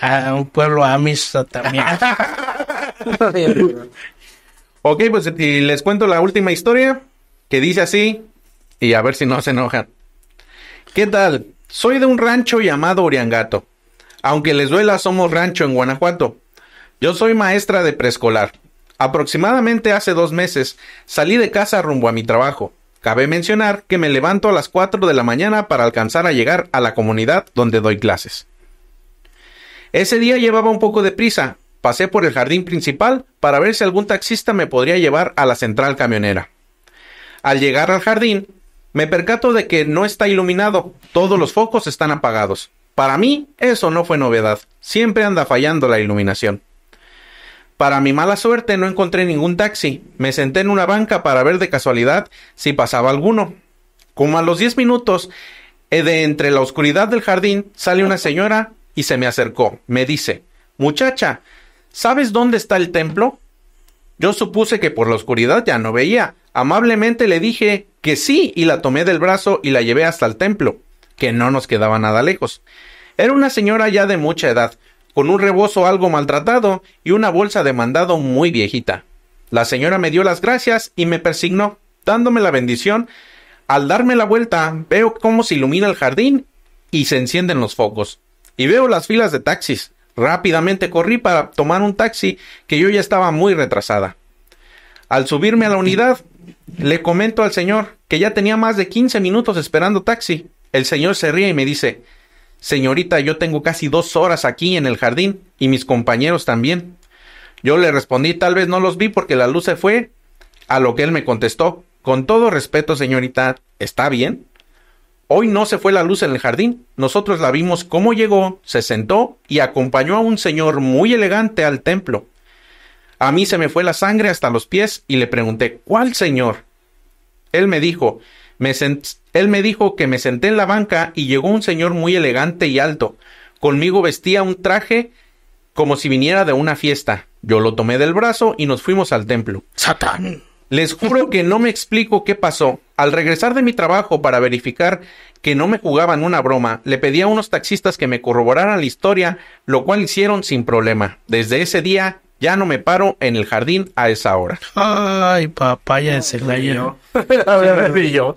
A un pueblo amistoso también. ok, pues les cuento la última historia que dice así y a ver si no se enojan. ¿Qué tal? Soy de un rancho llamado Oriangato. Aunque les duela, somos rancho en Guanajuato. Yo soy maestra de preescolar. Aproximadamente hace dos meses salí de casa rumbo a mi trabajo. Cabe mencionar que me levanto a las 4 de la mañana para alcanzar a llegar a la comunidad donde doy clases. Ese día llevaba un poco de prisa. Pasé por el jardín principal para ver si algún taxista me podría llevar a la central camionera. Al llegar al jardín, me percato de que no está iluminado, todos los focos están apagados. Para mí, eso no fue novedad, siempre anda fallando la iluminación. Para mi mala suerte no encontré ningún taxi. Me senté en una banca para ver de casualidad si pasaba alguno. Como a los diez minutos, eh, de entre la oscuridad del jardín sale una señora y se me acercó. Me dice, muchacha, ¿sabes dónde está el templo? Yo supuse que por la oscuridad ya no veía. Amablemente le dije que sí y la tomé del brazo y la llevé hasta el templo, que no nos quedaba nada lejos. Era una señora ya de mucha edad, con un rebozo algo maltratado y una bolsa de mandado muy viejita. La señora me dio las gracias y me persignó, dándome la bendición. Al darme la vuelta, veo cómo se ilumina el jardín y se encienden los focos. Y veo las filas de taxis. Rápidamente corrí para tomar un taxi que yo ya estaba muy retrasada. Al subirme a la unidad, le comento al señor que ya tenía más de 15 minutos esperando taxi. El señor se ríe y me dice, Señorita, yo tengo casi dos horas aquí en el jardín y mis compañeros también. Yo le respondí, tal vez no los vi porque la luz se fue, a lo que él me contestó, con todo respeto, señorita, ¿está bien? Hoy no se fue la luz en el jardín. Nosotros la vimos cómo llegó, se sentó y acompañó a un señor muy elegante al templo. A mí se me fue la sangre hasta los pies y le pregunté, ¿cuál señor? Él me dijo, él me dijo que me senté en la banca y llegó un señor muy elegante y alto. Conmigo vestía un traje como si viniera de una fiesta. Yo lo tomé del brazo y nos fuimos al templo. Satán. Les juro que no me explico qué pasó. Al regresar de mi trabajo para verificar que no me jugaban una broma, le pedí a unos taxistas que me corroboraran la historia, lo cual hicieron sin problema. Desde ese día ya no me paro en el jardín a esa hora. Ay, papaya de Celaya.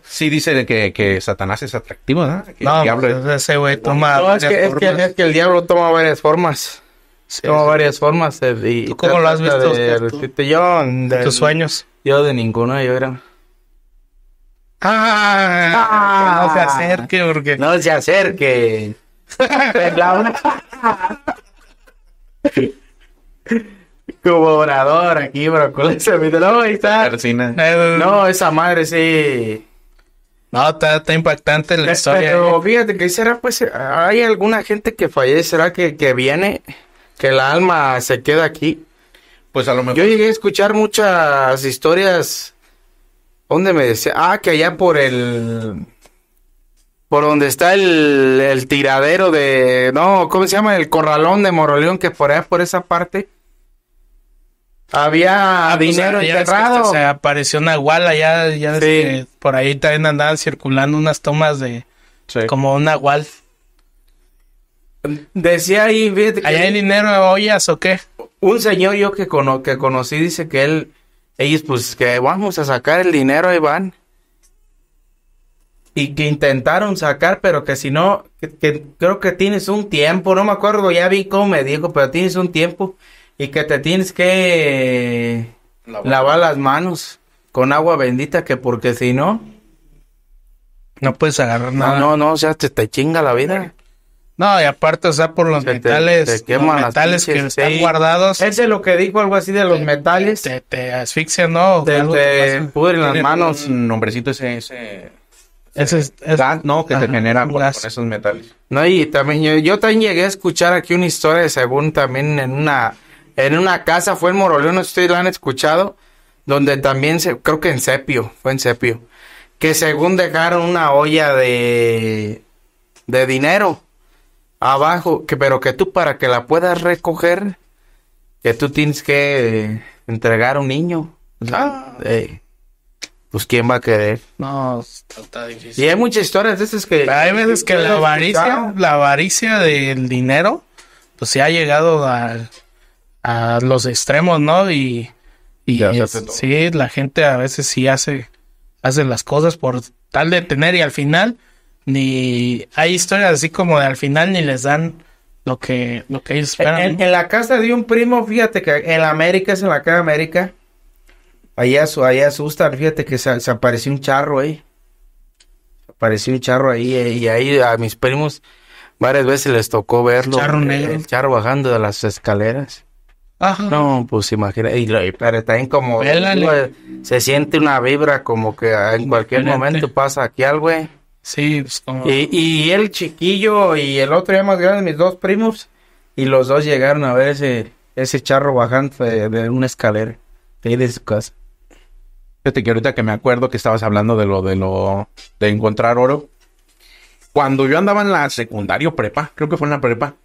Sí, dice que, que Satanás es atractivo, ¿verdad? no, pues, ese güey toma. No, es, que, es, que, el diablo toma varias formas. toma varias formas. Eh, y ¿Tú cómo lo has visto? De, tú? Yo, tus sueños. Yo de ninguna, yo era. Ah, no se ah. acerque, porque. No se acerque. Como orador aquí, video. No, ahí está. No, eh, eh, esa madre sí. No, está, impactante la eh, historia. Pero fíjate que será, pues, hay alguna gente que fallece, será que, viene, que el alma se queda aquí. Pues a lo mejor. Yo llegué a escuchar muchas historias ...dónde me decía, ah, que allá por el por donde está el, el, tiradero de, no, ¿cómo se llama? El corralón de Moroleón, que por allá, por esa parte, había ah, pues, dinero o enterrado. o apareció una ya, ya por ahí también andaban circulando unas tomas de como una gual... Decía ahí, ¿Allá hay dinero en ollas o qué? Un señor yo que, que conocí dice que él, ellos pues que vamos a sacar el dinero, ...ahí van... Y que intentaron sacar, pero que si no, creo que tienes un tiempo, no me acuerdo, ya vi cómo me dijo, pero tienes un tiempo y que te tienes que lavar, las manos con agua bendita, que porque si no... No puedes agarrar nada. No, no, o sea, te, te chinga la vida. No, y aparte, o sea, por los metales, metales que están guardados. Ese es lo que dijo algo así de los metales. Te, asfixian, ¿no? Te, pudren las manos. Un nombrecito ese. ese... ese, es, no, que te generan genera esos metales. No, y también yo, yo también llegué a escuchar aquí una historia, según también en una en una casa fue en Moroleón, no sé si la han escuchado, donde también se, creo que en Sepio, fue en Sepio, que según dejaron una olla de, de dinero abajo, que, pero que tú para que la puedas recoger, que tú tienes que eh, entregar a un niño. Ah. Eh, pues quién va a querer. No, está, difícil. Y hay muchas historias de esas que... Hay veces que la avaricia, la avaricia del dinero, pues se ha llegado a a los extremos, ¿no? Y, y sí, la gente a veces sí hace, hace las cosas por tal de tener y al final ni hay historias así como de al final ni les dan lo que, lo que ellos esperan. En, la casa de un primo, fíjate que en América es en la casa de América. Allá, allá asustan, fíjate que se, apareció un charro ahí. apareció un charro ahí eh, y ahí a mis primos varias veces les tocó verlo. charro eh, negro. El charro bajando de las escaleras. Ah. No, pues imagínate, y pero también como Se siente una vibra como que en cualquier momento pasa aquí algo. Sí, pues, y, el chiquillo y el otro ya más grande, mis dos primos, y los dos llegaron a ver ese, charro bajando de, una escalera de, de su casa. Fíjate que ahorita que me acuerdo que estabas hablando de lo de lo de encontrar oro. Cuando yo andaba en la secundaria prepa, creo que fue en la prepa,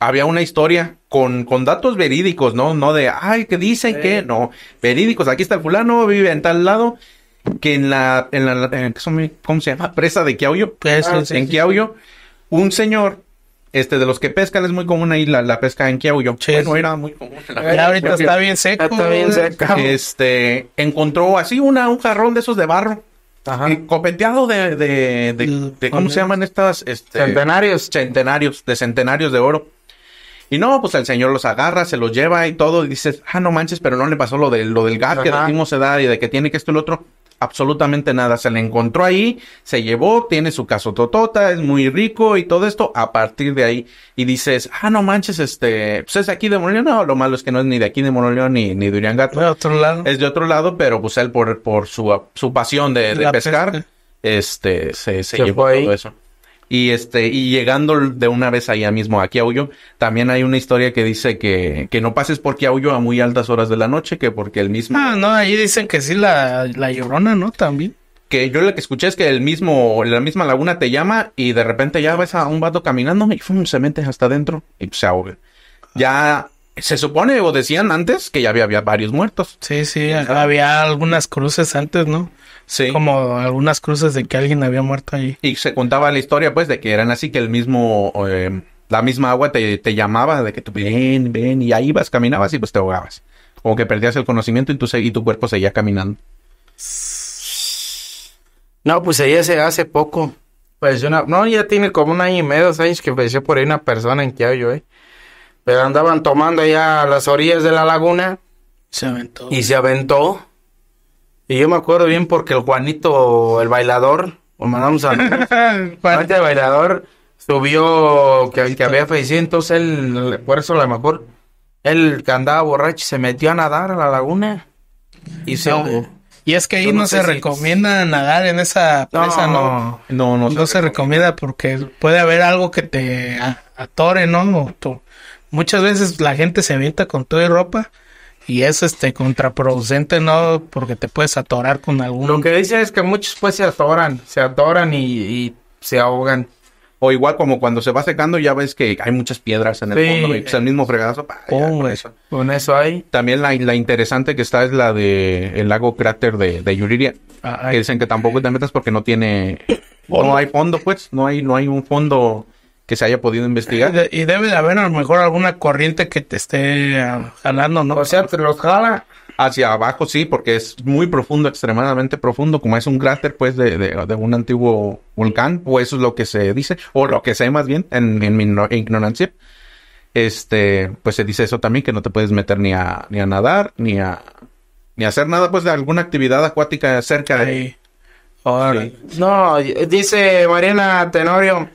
había una historia con, con datos verídicos, ¿no? No de, ay, que dicen que, no, verídicos, aquí está el fulano, vive en tal lado, que en la, en la, ¿cómo se llama? Presa de Quiauyo, Presa, ah, en sí, un señor, este, de los que pescan, es muy común ahí la, pesca en Sí. no era muy común. ahorita está bien seco. Está bien seco. Este, encontró así una, un jarrón de esos de barro. Ajá. Eh, copeteado de, mm, ¿cómo se llaman estas? Este, centenarios. Centenarios, de centenarios de oro. Y no, pues el señor los agarra, se los lleva y todo, y dices, ah, no manches, pero no le pasó lo, de, lo del gas Ajá. que decimos edad y de que tiene que esto y lo otro. Absolutamente nada, se le encontró ahí, se llevó, tiene su caso totota, es muy rico y todo esto a partir de ahí. Y dices, ah, no manches, este, pues es aquí de Monoleón. No, lo malo es que no es ni de aquí de Monoleón ni, ni de Uriangato. De otro lado. Es de otro lado, pero pues él por, por su, pasión de, pescar, este, se, se, se llevó todo eso. Y este, y llegando de una vez allá mismo a Kiauyo, también hay una historia que dice que, no pases por Kiauyo a muy altas horas de la noche, que porque el mismo. Ah, no, ahí dicen que sí la, la llorona, ¿no? También. Que yo lo que escuché es que el mismo, la misma laguna te llama y de repente ya ves a un vato caminando y se metes hasta adentro y se ahoga. Ya se supone, o decían antes, que ya había, varios muertos. Sí, sí, había algunas cruces antes, ¿no? Sí. Como algunas cruces de que alguien había muerto ahí. Y se contaba la historia, pues, de que eran así, que el mismo, eh, la misma agua te, llamaba, de que tú ven, ven, y ahí ibas, caminabas y pues te ahogabas. O que perdías el conocimiento y tu, y tu cuerpo seguía caminando. No, pues ella se hace poco. Pues una, no, ya tiene como un año y medio, dos años que falleció por ahí una persona en yo ¿eh? pero andaban tomando allá a las orillas de la laguna. Se aventó. Y se aventó. Y yo me acuerdo bien porque el Juanito, el bailador, o mandamos a... el bailador subió que, que había fallecido, entonces él, por eso a lo mejor, él que andaba borracho se metió a nadar a la laguna y se Y es que ahí no, se recomienda nadar en esa presa, no. No, no, no, se, recomienda porque puede haber algo que te atore, ¿no? muchas veces la gente se avienta con toda y ropa y es este contraproducente, ¿no? Porque te puedes atorar con alguno. Lo que dice es que muchos pues se atoran, se atoran y, se ahogan. O igual como cuando se va secando, ya ves que hay muchas piedras en el fondo. Y pues el mismo fregazo. con, eso. con, eso. hay. También la, interesante que está es la de el lago cráter de, de Yuriria. Ah, que dicen que tampoco te metas porque no tiene... No hay fondo, pues. No hay, no hay un fondo que se haya podido investigar. Y debe de haber a lo mejor alguna corriente que te esté ah, jalando, ¿no? O sea, te los jala. Hacia abajo, sí, porque es muy profundo, extremadamente profundo, como es un cráter, pues, de, de, un antiguo volcán, o eso es lo que se dice, o lo que sé más bien, en, mi ignorancia. Este, pues se dice eso también, que no te puedes meter ni a, ni a nadar, ni a, ni hacer nada, pues, de alguna actividad acuática cerca de... ahí. No, dice Mariana Tenorio,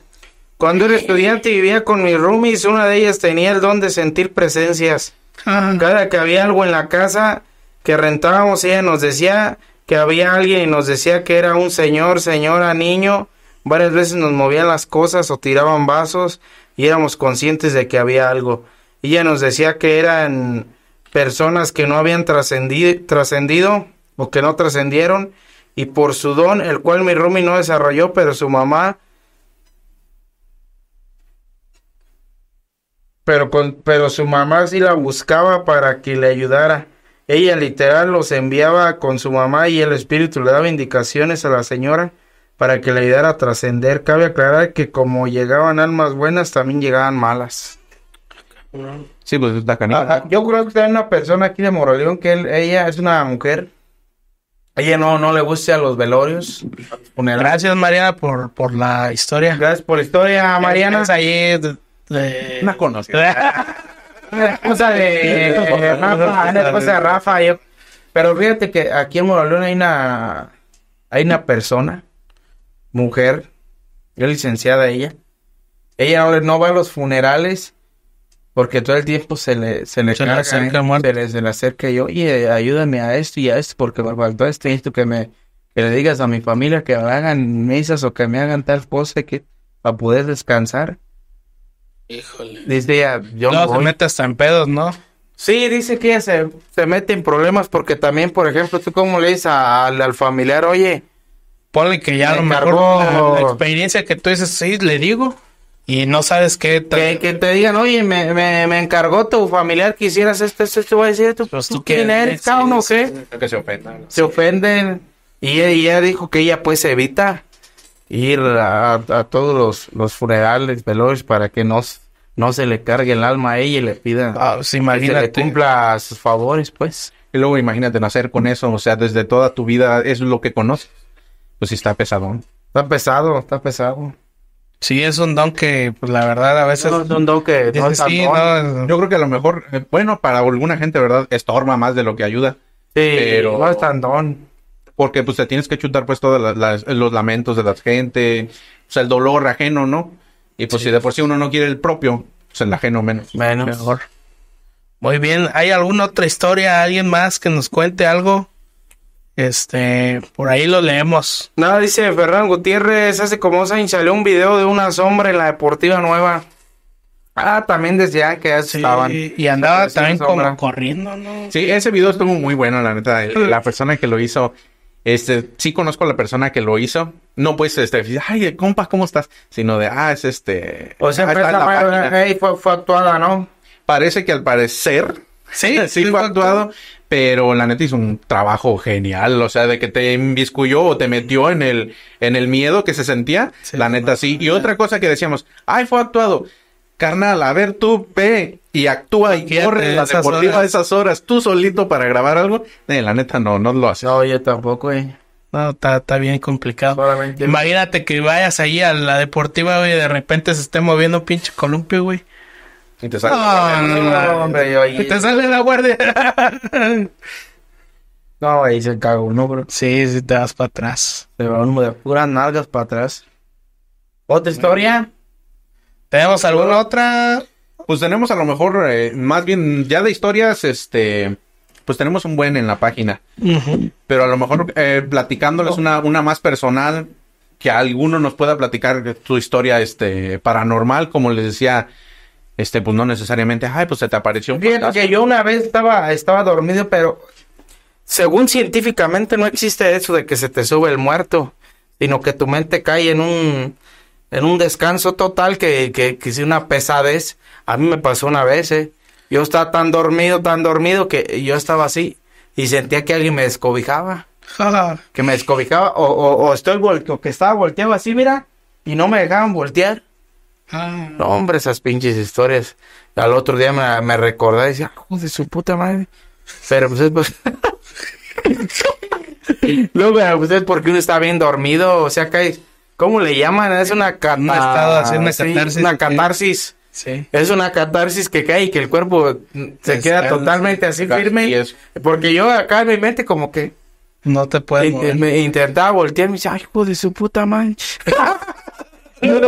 cuando era estudiante vivía con mis roomies, una de ellas tenía el don de sentir presencias. Ah. Cada que había algo en la casa que rentábamos, ella nos decía que había alguien y nos decía que era un señor, señora, niño. Varias veces nos movían las cosas o tiraban vasos y éramos conscientes de que había algo. Ella nos decía que eran personas que no habían trascendido o que no trascendieron y por su don, el cual mi Rumi no desarrolló, pero su mamá pero, con, pero su mamá sí la buscaba para que le ayudara. Ella literal los enviaba con su mamá y el espíritu le daba indicaciones a la señora para que le ayudara a trascender. Cabe aclarar que como llegaban almas buenas, también llegaban malas. Sí, pues está Yo creo que hay una persona aquí de Moraleón que ella es una mujer. Ella no, no le a los velorios. Gracias, Mariana, por, por la historia. Gracias por la historia, Mariana no conozco una esposa de, eh, Rafa, una esposa de Rafa. pero fíjate que aquí en Moralón hay una, hay una persona, mujer, yo licenciada ella. Ella no, va a los funerales porque todo el tiempo se le, se le, se carga, ¿eh? le acerca y ayúdame a esto y a esto porque me faltó esto que me le digas a mi familia que me hagan misas o que me hagan tal cosa que para poder descansar. Híjole. Dice ah, yo no, se mete hasta en pedos, ¿no? Sí, dice que se, mete en problemas porque también, por ejemplo, tú cómo le dices al, familiar, oye, ponle que ya lo mejor la, experiencia que tú dices, sí, le digo, y no sabes qué. Que, te digan, oye, me, me, encargó tu familiar quisieras hicieras esto, esto, esto, voy a decir, ¿tú, pues tú, qué? Que se ofenden. Se ofenden. Y, y ella dijo que ella pues evita ir a, todos los, los, funerales, velores, para que no, no se le cargue el alma a ella y le pida ah, pues que se cumpla sus favores, pues. Y luego imagínate nacer con eso, o sea, desde toda tu vida es lo que conoces. Pues sí, está pesado. Está pesado, está pesado. Sí, es un don que, pues la verdad, a veces. es un don que. No sí, yo creo que a lo mejor, eh, bueno, para alguna gente, ¿verdad? estorma más de lo que ayuda. Sí, pero... no es tan don porque pues te tienes que chutar pues todos los lamentos de la gente, o sea, el dolor ajeno, ¿no? Y pues si de por sí uno no quiere el propio, pues el ajeno menos. Menos. Mejor. Muy bien, ¿hay alguna otra historia, alguien más que nos cuente algo? Este, por ahí lo leemos. Nada, dice Fernán Gutiérrez, hace como dos años salió un video de una sombra en la Deportiva Nueva. Ah, también desde que ya que estaban. Y andaba también como corriendo, ¿no? Sí, ese video estuvo muy bueno, la neta. La persona que lo hizo este, sí conozco a la persona que lo hizo. No puedes este, ay, compa, ¿cómo estás? Sino de, ah, es este... O sea, ah, pues, la hey, eh, fue, actuada, ¿no? Parece que al parecer... Sí, sí, fue actuado, pero la neta hizo un trabajo genial, o sea, de que te inviscuyó o te metió en el, en el miedo que se sentía, la neta sí. Y otra cosa que decíamos, ay, fue actuado, Carnal, a ver tú, ve y actúa y corre la deportiva a esas horas tú solito para grabar algo. ...de eh, la neta, no, no lo haces. Eh. No, yo tampoco, güey. No, está, bien complicado. Imagínate que vayas ahí a la deportiva, y de repente se esté moviendo pinche columpio, güey. Y te sale, la guardia. no, ahí se cago uno, bro. Sí, sí, te vas para atrás. Te va uno de puras nalgas para atrás. Otra historia. ¿Tenemos alguna otra? Pues tenemos a lo mejor, eh, más bien ya de historias, este, pues tenemos un buen en la página. Pero a lo mejor eh, platicándoles una, una más personal, que alguno nos pueda platicar su historia, este, paranormal, como les decía, este, pues no necesariamente, ay, pues se te apareció un Bien, que yo una vez estaba, estaba dormido, pero según científicamente no existe eso de que se te sube el muerto, sino que tu mente cae en un en un descanso total que, que, que una pesadez. A mí me pasó una vez, ¿eh? Yo estaba tan dormido, tan dormido que yo estaba así y sentía que alguien me descobijaba. que me descobijaba o, o, estoy que estaba volteado así, mira, y no me dejaban voltear. Ah. hombre, esas pinches historias. Al otro día me, me recordé y decía, joder, su puta madre. Pero pues es no, pero pues es porque uno está bien dormido, o sea, que hay ¿Cómo le llaman? Es una catarsis. Una, una, catarsis. una catarsis. Sí. Es una catarsis que cae y que el cuerpo se queda totalmente así firme. Porque yo acá en mi mente como que... No te puedo mover. Me intentaba voltear y me decía, ay, hijo de su puta mancha! yo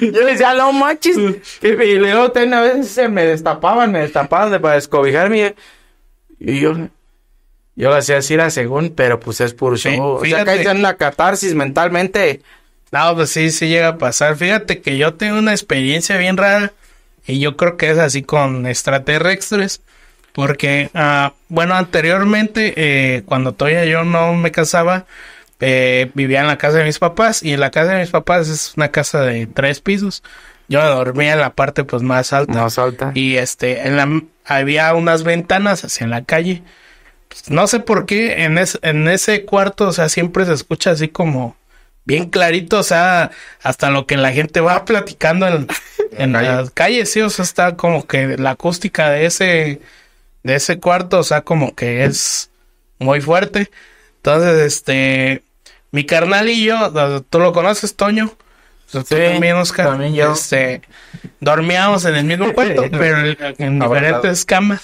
le decía, no manches. Y, luego una vez se me destapaban, me destapaban para descobijarme. Y yo, yo lo hacía así, la según, pero pues es por... show. o sea, en la catarsis mentalmente. No, pues sí, sí llega a pasar. Fíjate que yo tengo una experiencia bien rara y yo creo que es así con extraterrestres. Porque, ah, bueno, anteriormente, eh, cuando todavía yo no me casaba, eh, vivía en la casa de mis papás y en la casa de mis papás es una casa de tres pisos. Yo dormía en la parte pues más alta. Más alta. Y este, en la, había unas ventanas hacia la calle no sé por qué en, en ese cuarto, o sea, siempre se escucha así como bien clarito, o sea, hasta lo que la gente va platicando en, las calles, sí, o sea, está como que la acústica de ese, de ese cuarto, o sea, como que es muy fuerte. Entonces, este, mi carnal y yo, tú lo conoces, Toño, también, este, dormíamos en el mismo cuarto, pero en diferentes camas.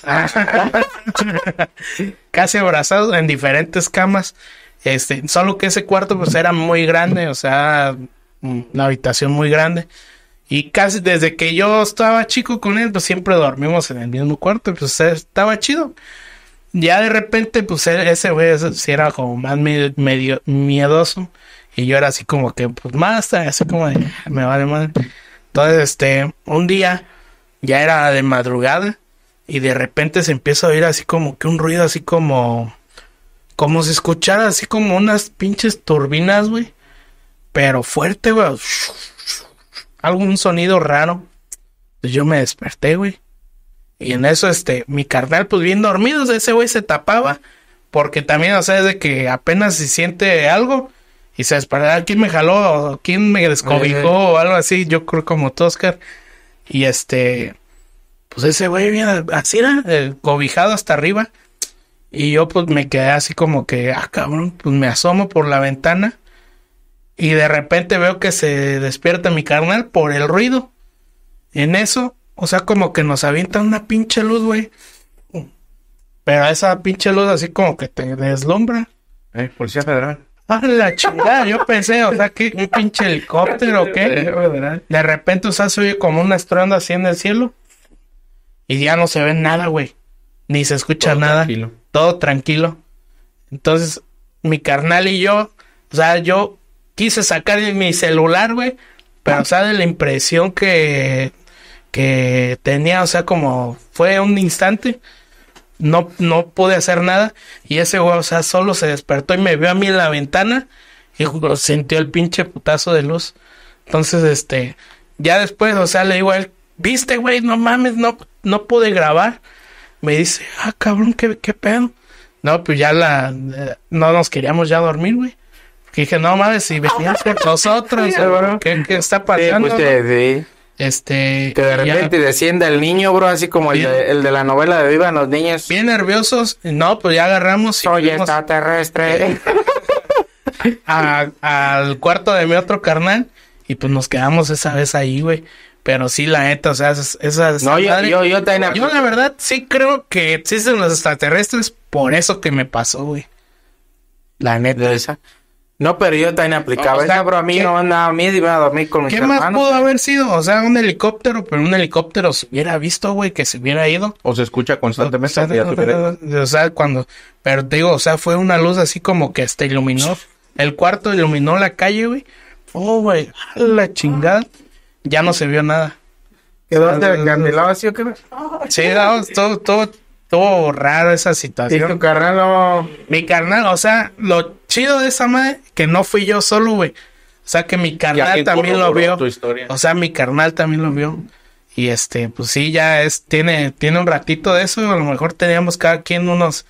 Casi abrazados en diferentes camas. Este, solo que ese cuarto pues era muy grande, o sea, una habitación muy grande. Y casi desde que yo estaba chico con él, pues siempre dormimos en el mismo cuarto, pues estaba chido. Ya de repente, pues e-, ese güey era como más medio miedoso. Y yo era así como que, pues más, así como me vale madre. Entonces, este, un día ya era de madrugada y de repente se empieza a oír así como que un ruido así como, como si escuchara así como unas pinches turbinas, güey. Pero fuerte, güey. Algún sonido raro. Pues yo me desperté, güey. Y en eso, este, mi carnal, pues bien dormido, ese güey se tapaba. Porque también, o sea, es de que apenas se siente algo, y se para ah, quién me jaló, quién me descobijó o algo así, yo creo como Toscar. Y este, pues ese güey viene así era, cobijado hasta arriba. Y yo pues me quedé así como que, ah, cabrón, pues me asomo por la ventana. Y de repente veo que se despierta mi carnal por el ruido. En eso, o sea, como que nos avienta... una pinche luz, güey. Pero esa pinche luz así como que te deslumbra. Eh, policía federal ah la chingada, yo pensé, o sea, que un pinche helicóptero o qué. De repente, o sea, se como una estruendo así en el cielo. Y ya no se ve nada, güey. Ni se escucha nada. Todo tranquilo. Entonces, mi carnal y yo, o sea, yo quise sacar mi celular, güey. Pero, o sea, de la impresión que, que tenía, o sea, como fue un instante no, no pude hacer nada. Y ese güey, o sea, solo se despertó y me vio a mí en la ventana y sintió el pinche putazo de luz. Entonces, este, ya después, o sea, le digo a él, viste, güey, no mames, no, no pude grabar. Me dice, ah, cabrón, qué, qué pedo. No, pues ya la, eh, no nos queríamos ya dormir, güey. dije, no mames, si venías por nosotros, ¿qué, está pues pasando? Este. Que de repente descienda el niño, bro, así como el de, la novela de vivan los Niños. Bien nerviosos. No, pues ya agarramos. Y Soy extraterrestre. al cuarto de mi otro carnal. Y pues nos quedamos esa vez ahí, güey. Pero sí, la neta, o sea, esas. no, yo, yo, yo, la verdad sí creo que existen los extraterrestres por eso que me pasó, güey. La neta. esa. No, pero yo está inaplicable. O sea, a mí no andaba a mí iba a dormir con mis ¿Qué más pudo haber sido? O sea, un helicóptero, pero un helicóptero se hubiera visto, güey, que se hubiera ido. O se escucha constantemente. O sea, cuando... Pero digo, o sea, fue una luz así como que hasta iluminó. El cuarto iluminó la calle, güey. Oh, güey, la chingada. Ya no se vio nada. Quedó de candelado ah, así, ¿o qué? Sí, todo, todo estuvo raro esa situación. ¿Y tu carnal no? Mi carnal, o sea, lo chido de esa madre, que no fui yo solo, güey. O sea, que mi carnal también lo vio. O sea, mi carnal también lo vio. Y este, pues sí, ya es, tiene, tiene un ratito de eso. A lo mejor teníamos cada quien unos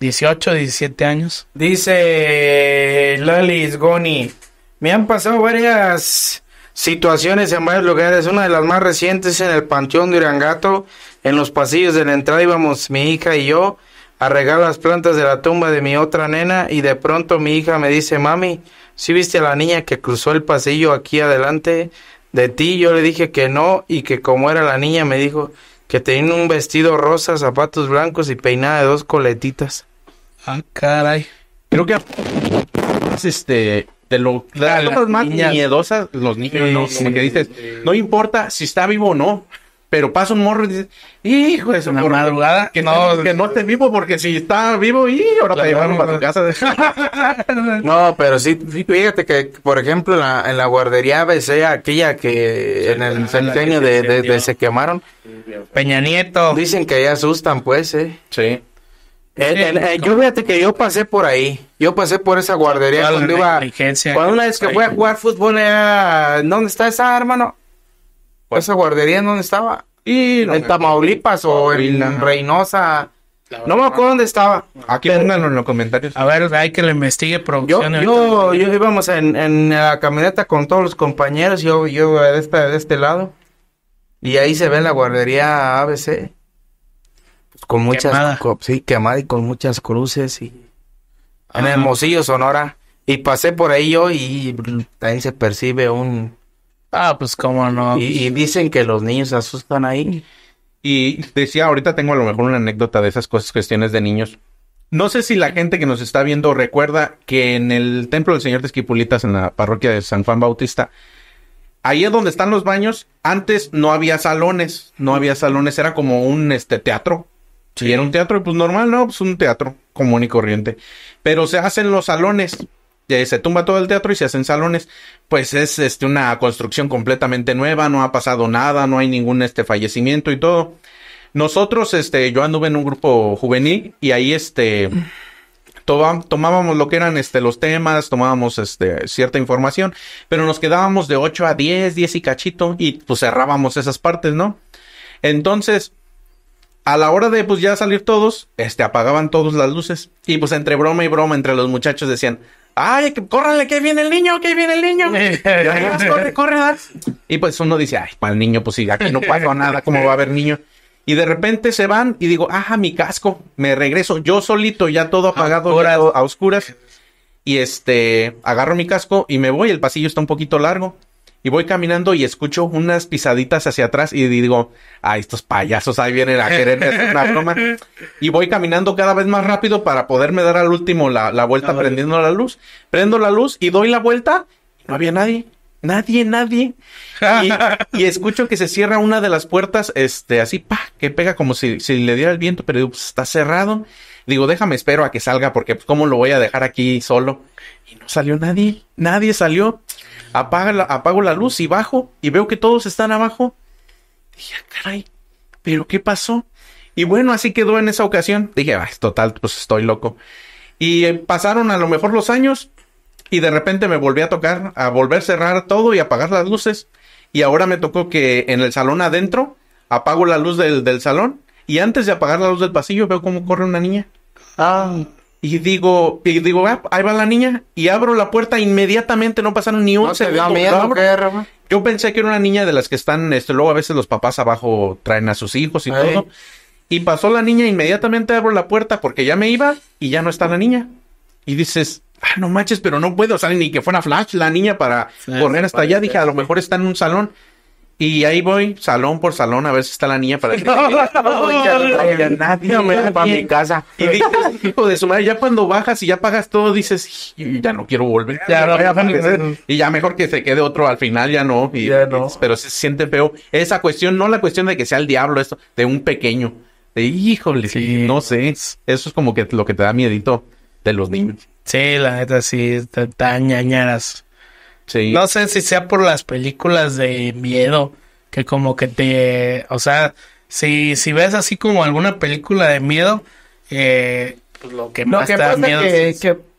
18, 17 años. Dice Lolis Goni. Me han pasado varias situaciones en varios lugares. Una de las más recientes en el Panteón de Urangato, en los pasillos de la entrada íbamos mi hija y yo a regar las plantas de la tumba de mi otra nena y de pronto mi hija me dice, mami, ¿sí viste a la niña que cruzó el pasillo aquí adelante de ti? Yo le dije que no y que como era la niña me dijo que tenía un vestido rosa, zapatos blancos y peinada de dos coletitas. Ah, caray. Creo que este de lo las más miedosas los niños, como que dices, no importa si está vivo o no, pero pasa un morro y dices, hijo de una madrugada, que no, esté vivo porque si está vivo, y ahora te llevaron para tu casa. no, pero sí, fíjate que, por ejemplo, en la, guardería aquella que en el centenio de, se quemaron, Peña Nieto. Dicen que ya asustan, pues, ¿eh? Sí. Eh, eh, eh, yo fíjate que yo pasé por ahí, yo pasé por esa guardería cuando iba, una vez que fue a jugar fútbol era, ¿dónde está esa hermano? Esa guardería, ¿dónde estaba? en Tamaulipas o en Reynosa, no me acuerdo dónde estaba. Aquí pónganlo en los comentarios. A ver, hay que le investigue producción. Yo, yo, íbamos en, la camioneta con todos los compañeros, yo, yo de este, de este lado. Y ahí se ve la guardería ABC con muchas con muchas cruces y en Hermosillo Sonora y pasé por ahí yo y ahí se percibe un ah pues cómo no y, dicen que los niños se asustan ahí y decía ahorita tengo a lo mejor una anécdota de esas cosas cuestiones de niños no sé si la gente que nos está viendo recuerda que en el templo del Señor de Esquipulitas en la parroquia de San Juan Bautista ahí es donde están los baños. Antes no había salones, no había salones, era como un este teatro, si era un teatro, pues normal, ¿no? Pues un teatro común y corriente. Pero se hacen los salones. se tumba todo el teatro y se hacen salones. Pues es este, una construcción completamente nueva, no ha pasado nada, no hay ningún este, fallecimiento y todo. Nosotros, este, yo anduve en un grupo juvenil y ahí este tomábamos lo que eran este, los temas, tomábamos este, cierta información, pero nos quedábamos de 8 a 10, 10 y cachito, y pues cerrábamos esas partes, ¿no? Entonces, a la hora de pues ya salir todos, este, apagaban todas las luces. Y pues entre broma y broma, entre los muchachos decían, ay, córranle, que viene el niño, que viene el niño. y, corre, corre, y pues uno dice, ay, para el niño, pues si aquí no pago nada, ¿cómo va a haber niño? Y de repente se van y digo, ajá, mi casco, me regreso yo solito, ya todo apagado, a oscuras. Y este, agarro mi casco y me voy, el pasillo está un poquito largo y voy caminando y escucho unas pisaditas hacia atrás y digo, ah, estos payasos ahí vienen a querer hacer una broma. Y voy caminando cada vez más rápido para poderme dar al último la, vuelta ah, prendiendo la luz. Prendo la luz y doy la vuelta no había nadie. Nadie, nadie. Y, escucho que se cierra una de las puertas, este, así, pa, que pega como si, si le diera el viento, pero pues, está cerrado. Digo, déjame, espero a que salga, porque pues, cómo lo voy a dejar aquí solo. Y no salió nadie, nadie salió la, apago la luz y bajo y veo que todos están abajo. Dije, ah, caray, ¿pero qué pasó? Y bueno, así quedó en esa ocasión. Dije, total, pues estoy loco. Y eh, pasaron a lo mejor los años y de repente me volví a tocar, a volver a cerrar todo y apagar las luces. Y ahora me tocó que en el salón adentro apago la luz del, del salón y antes de apagar la luz del pasillo veo cómo corre una niña. Ah. Y digo, digo, ah, ahí va la niña. Y abro la puerta inmediatamente, no pasaron ni 11, no, Yo pensé que era una niña de las que están, este, luego a veces los papás abajo traen a sus hijos y todo. Y pasó la niña, inmediatamente abro la puerta porque ya me iba y ya no está la niña. Y dices, ah, no manches, pero no puedo, o sea, ni que fuera Flash la niña para volver correr hasta allá. Dije, a lo mejor está en un salón. Y ahí voy, salón por salón, a ver si está la niña para que no, nadie me para mi casa. Y dices, hijo de su madre, ya cuando bajas y ya pagas todo, dices, ya no quiero volver. y ya mejor que se quede otro al final, ya no. Pero se siente peor Esa cuestión, no la cuestión de que sea el diablo, esto, de un pequeño. De híjole, no sé. Eso es como que lo que te da miedito de los niños. Sí, la neta, sí, tan ñañaras. No sé si sea por las películas de miedo, que como que te... O sea, si, si ves así como alguna película de miedo, eh, pues lo que más que miedo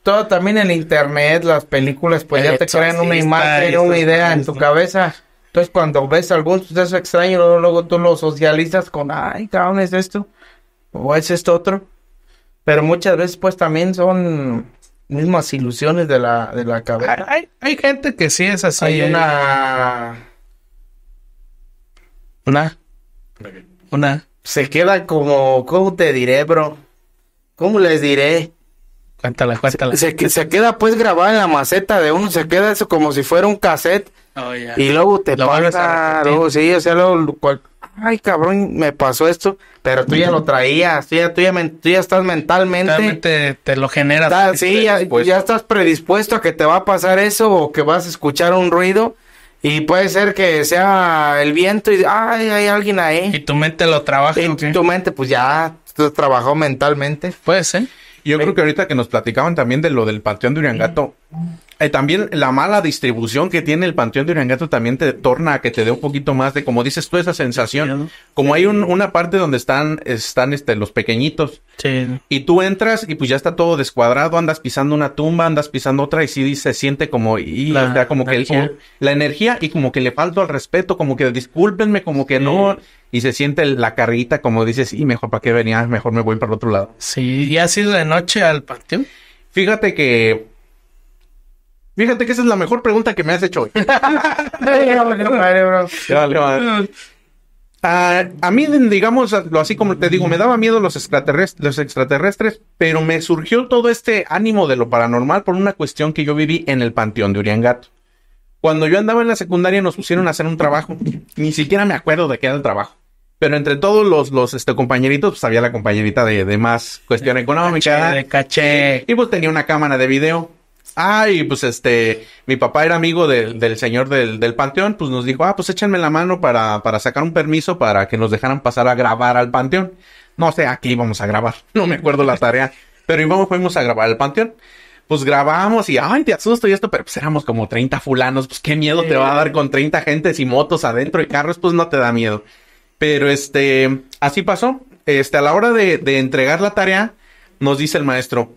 todo también en internet, las películas, pues ya te crean una imagen, una idea en tu cabeza. Entonces, cuando ves algún suceso extraño, luego, luego, tú lo socializas con, ay, cabrón, es esto, o es esto otro. Pero muchas veces, pues también son mismas ilusiones de la, de la cabeza. Hay, gente que sí es así. Hay eh. una... Una... Una... Se queda como... ¿Cómo te diré, bro? ¿Cómo les diré? Cuéntala, cuéntala. Se, se, queda pues grabada en la maceta de uno, se queda eso como si fuera un cassette. Oh, y luego te lo pasa, sí, o sea, luego, ay cabrón, me pasó esto, pero tú ya lo traías, tú ya, estás mentalmente. Te, te, lo generas. sí, ya, estás predispuesto a que te va a pasar eso o que vas a escuchar un ruido. Y puede ser que sea el viento y ay, hay alguien ahí. Y tu mente lo trabaja. Y tu mente, pues ya, trabajó mentalmente. Puede ser. Yo creo que ahorita que nos platicaban también de lo del Panteón de Uriangato, eh, también la mala distribución que tiene el Panteón de Uriangato también te torna a que te dé un poquito más de, como dices tú, esa sensación. Como hay una parte donde están, están este, los pequeñitos. Y tú entras y pues ya está todo descuadrado, andas pisando una tumba, andas pisando otra y sí se siente como, y, la, como que la energía y como que le falto al respeto, como que discúlpenme, como que no y se siente la carguita, como dices, y mejor para qué venías? mejor me voy para el otro lado. Sí, ¿y has ido de noche al panteón? Fíjate que. Fíjate que esa es la mejor pregunta que me has hecho hoy. a, ah, a mí, digamos, así como te digo, me daba miedo los extraterrestres, los extraterrestres, pero me surgió todo este ánimo de lo paranormal por una cuestión que yo viví en el panteón de Uriangato. Cuando yo andaba en la secundaria nos pusieron a hacer un trabajo. Ni siquiera me acuerdo de qué era el trabajo. Pero entre todos los, los este, compañeritos, pues había la compañerita de, de más cuestión económica. de caché. Y pues tenía una cámara de video. Ah, y pues este, mi papá era amigo del señor del, del, panteón, pues nos dijo, ah, pues échenme la mano para, para sacar un permiso para que nos dejaran pasar a grabar al panteón. No sé, aquí íbamos a grabar, no me acuerdo la tarea, pero íbamos, fuimos a grabar al panteón pues grabamos y, ay, te asusto y esto, pero pues éramos como 30 fulanos, pues qué miedo te va a dar con 30 gentes y motos adentro y carros, pues no te da miedo. Pero este, así pasó. Este, a la hora de, entregar la tarea, nos dice el maestro,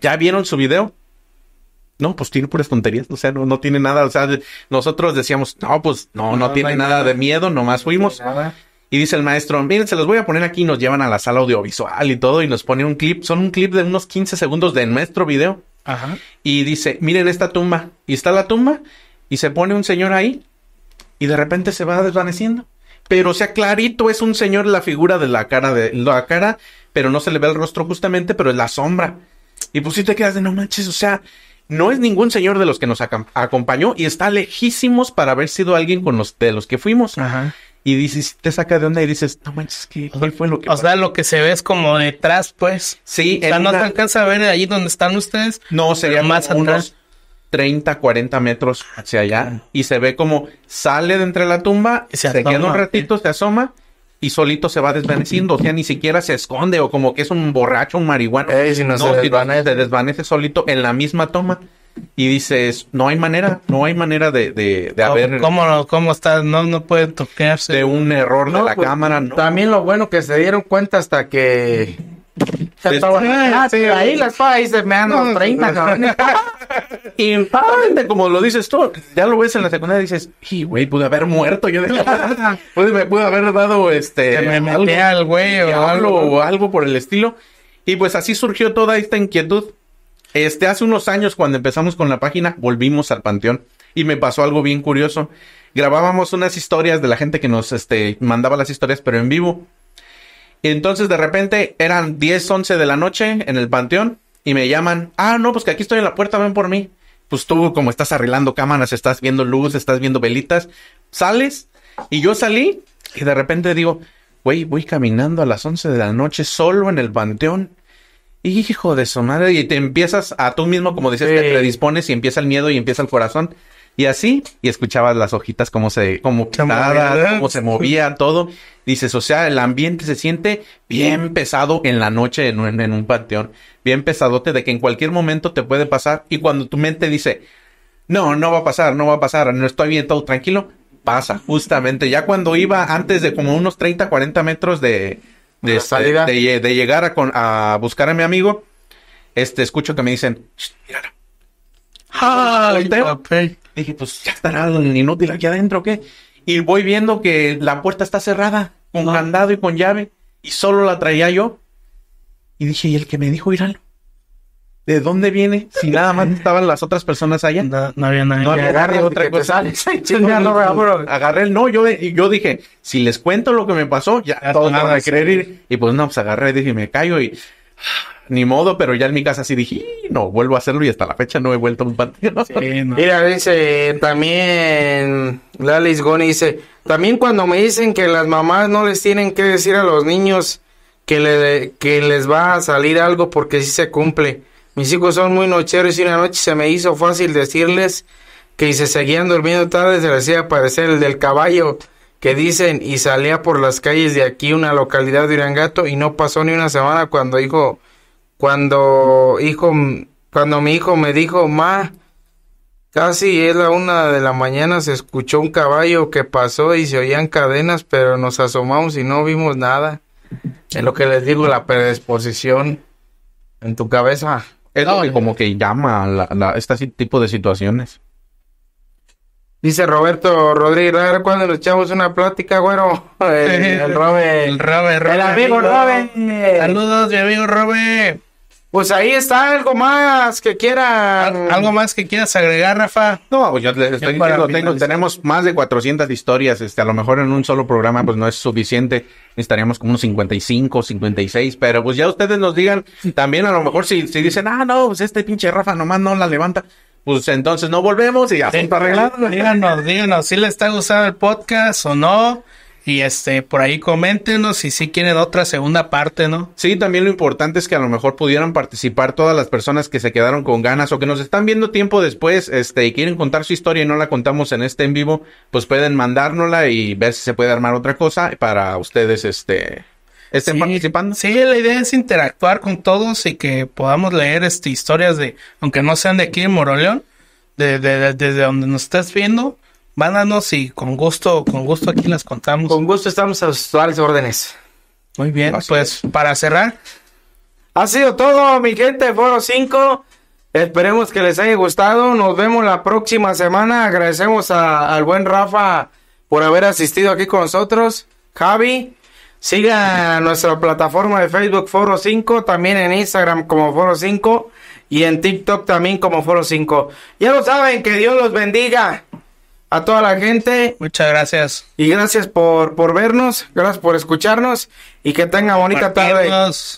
¿ya vieron su video? No, pues tiene puras tonterías, o sea, no, tiene nada, o sea, nosotros decíamos, no, pues no, no, tiene nada, de miedo, nomás fuimos. Y dice el maestro, miren, se los voy a poner aquí, nos llevan a la sala audiovisual y todo, y nos pone un clip, son un clip de unos 15 segundos de nuestro video. Y dice, miren esta tumba, y está la tumba, y se pone un señor ahí, y de repente se va desvaneciendo. Pero, o sea, clarito es un señor la figura de la cara de la cara, pero no se le ve el rostro justamente, pero es la sombra. Y pues si te quedas de no manches, o sea, no es ningún señor de los que nos acompañó y está lejísimos para haber sido alguien con los de los que fuimos. Ajá. Y dices, te saca de onda y dices, no manches, fue lo que O sea, lo que se ve es como detrás, pues. Sí. no te alcanza a ver allí donde están ustedes. No, sería más atrás 30, 40 metros hacia allá y se ve como sale de entre la tumba, se, queda un ¿eh? ratito, se asoma y solito se va desvaneciendo. O sea, ni siquiera se esconde o como que es un borracho, un marihuana... se, desvanece. solito en la misma toma. Y dices, no hay manera, no hay manera de, de, haber... ¿Cómo, ¿Cómo No, no puede tocarse. De un error de la pues, cámara, También lo bueno que se dieron cuenta hasta que Ah, sí, ahí las y me dan no, 30, y como lo dices tú, ya lo ves en la secundaria y dices, y güey, pude haber muerto yo de pude, me pude haber dado este. Que me metí al güey o algo, por el estilo. Y pues así surgió toda esta inquietud. Este, hace unos años, cuando empezamos con la página, volvimos al panteón y me pasó algo bien curioso. Grabábamos unas historias de la gente que nos este, mandaba las historias, pero en vivo. Y entonces de repente eran 10, 11 de la noche en el panteón y me llaman, ah, no, pues que aquí estoy en la puerta, ven por mí. Pues tú como estás arreglando cámaras, estás viendo luz, estás viendo velitas, sales y yo salí y de repente digo, güey, voy caminando a las 11 de la noche solo en el panteón. Hijo de su madre, y te empiezas a tú mismo, como decías, te predispones y empieza el miedo y empieza el corazón. Y así, y escuchabas las hojitas como se, como cómo se movían, todo. Dices, o sea, el ambiente se siente bien pesado en la noche en un, panteón. Bien pesadote de que en cualquier momento te puede pasar. Y cuando tu mente dice, no, no va a pasar, no va a pasar, no estoy bien, todo tranquilo, pasa, justamente. Ya cuando iba antes de como unos 30, 40 metros de, este, salida. de, llegar a, a, buscar a mi amigo, este, escucho que me dicen, Ah, Dije, pues ya estará el inútil aquí adentro, ¿qué? Y voy viendo que la puerta está cerrada, con candado y con llave, y solo la traía yo. Y dije, ¿y el que me dijo ir ¿De dónde viene? Si nada más estaban las otras personas allá. No, había nadie. No había otra cosa. agarré el no. Yo, yo dije, si les cuento lo que me pasó, ya, ya todos van a querer ir. Y pues no, pues agarré, dije, me callo y ni modo, pero ya en mi casa así dije, no, vuelvo a hacerlo y hasta la fecha no he vuelto a un partido. Mira, dice también Lalis Goni dice, también cuando me dicen que las mamás no les tienen que decir a los niños que, le, que les va a salir algo porque sí se cumple. Mis hijos son muy nocheros y una noche se me hizo fácil decirles que se seguían durmiendo tarde, se les a aparecer el del caballo que dicen y salía por las calles de aquí, una localidad de Irangato, y no pasó ni una semana cuando dijo cuando, cuando mi hijo me dijo, ma, casi es la una de la mañana, se escuchó un caballo que pasó y se oían cadenas, pero nos asomamos y no vimos nada. Es lo que les digo, la predisposición en tu cabeza. Es lo que como que llama a la, este tipo de situaciones. Dice Roberto Rodríguez, a ver cuando le echamos una plática, güero. El, Robe. El Robe, amigo, Saludos, mi amigo Robe. Pues ahí está algo más que quiera. algo más que quieras agregar, Rafa. No, pues yo les estoy diciendo, tengo, tenemos más de 400 historias. Este, a lo mejor en un solo programa pues no es suficiente. Estaríamos como unos 55, 56, pero pues ya ustedes nos digan también a lo mejor si, si dicen, ah, no, pues este pinche Rafa nomás no la levanta pues entonces no volvemos y ya está arreglado. Díganos, díganos si les está gustando el podcast o no. Y este, por ahí coméntenos si sí quieren otra segunda parte, ¿no? Sí, también lo importante es que a lo mejor pudieran participar todas las personas que se quedaron con ganas o que nos están viendo tiempo después, este, y quieren contar su historia y no la contamos en este en vivo, pues pueden mandárnosla y ver si se puede armar otra cosa para ustedes, este, estén participando. Sí, la idea es interactuar con todos y que podamos leer este, historias de, aunque no sean de aquí en Moroleón, de, de, desde donde nos estás viendo, mándanos y con gusto, con gusto aquí las contamos. Con gusto estamos a sus órdenes. Muy bien, pues para cerrar. Ha sido todo, mi gente, Foro 5. Esperemos que les haya gustado. Nos vemos la próxima semana. Agradecemos al buen Rafa por haber asistido aquí con nosotros. Javi, Siga nuestra plataforma de Facebook Foro 5, también en Instagram como Foro 5 y en TikTok también como Foro 5. Ya lo saben, que Dios los bendiga a toda la gente. Muchas gracias. Y gracias por, por vernos, gracias por escucharnos y que tenga bonita tarde.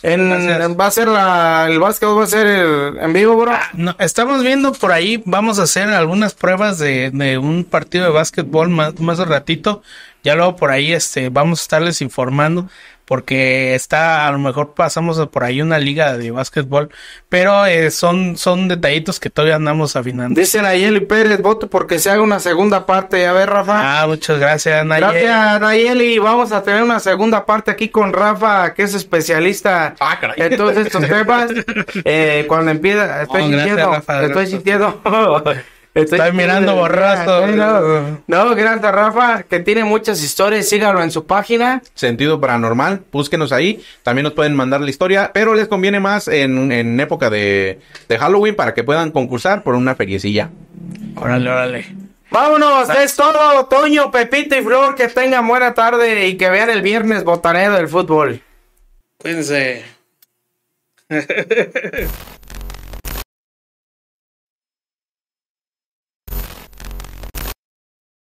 En, va a ser el básquetbol, va a ser en vivo, bro. Ah, estamos viendo por ahí, vamos a hacer algunas pruebas de, un partido de básquetbol más, más ratito ya luego por ahí este, vamos a estarles informando porque está a lo mejor pasamos por ahí una liga de básquetbol, pero eh, son son detallitos que todavía andamos afinando. Dice Nayeli Pérez, voto porque se haga una segunda parte, a ver Rafa. Ah, muchas gracias Nayeli. Gracias Nayeli, vamos a tener una segunda parte aquí con Rafa, que es especialista ah, en todos estos temas. Eh, cuando empieza, estoy estoy sintiendo Estoy, mirando borrasto. No, gran Rafa, que tiene muchas historias. Síganlo en su página. Sentido Paranormal, búsquenos ahí. También nos pueden mandar la historia, pero les conviene más en, época de, Halloween para que puedan concursar por una feriecilla. Órale, órale. Vámonos, es todo, Otoño, Pepito y Flor. Que tengan buena tarde y que vean el viernes botanero del fútbol. Cuídense.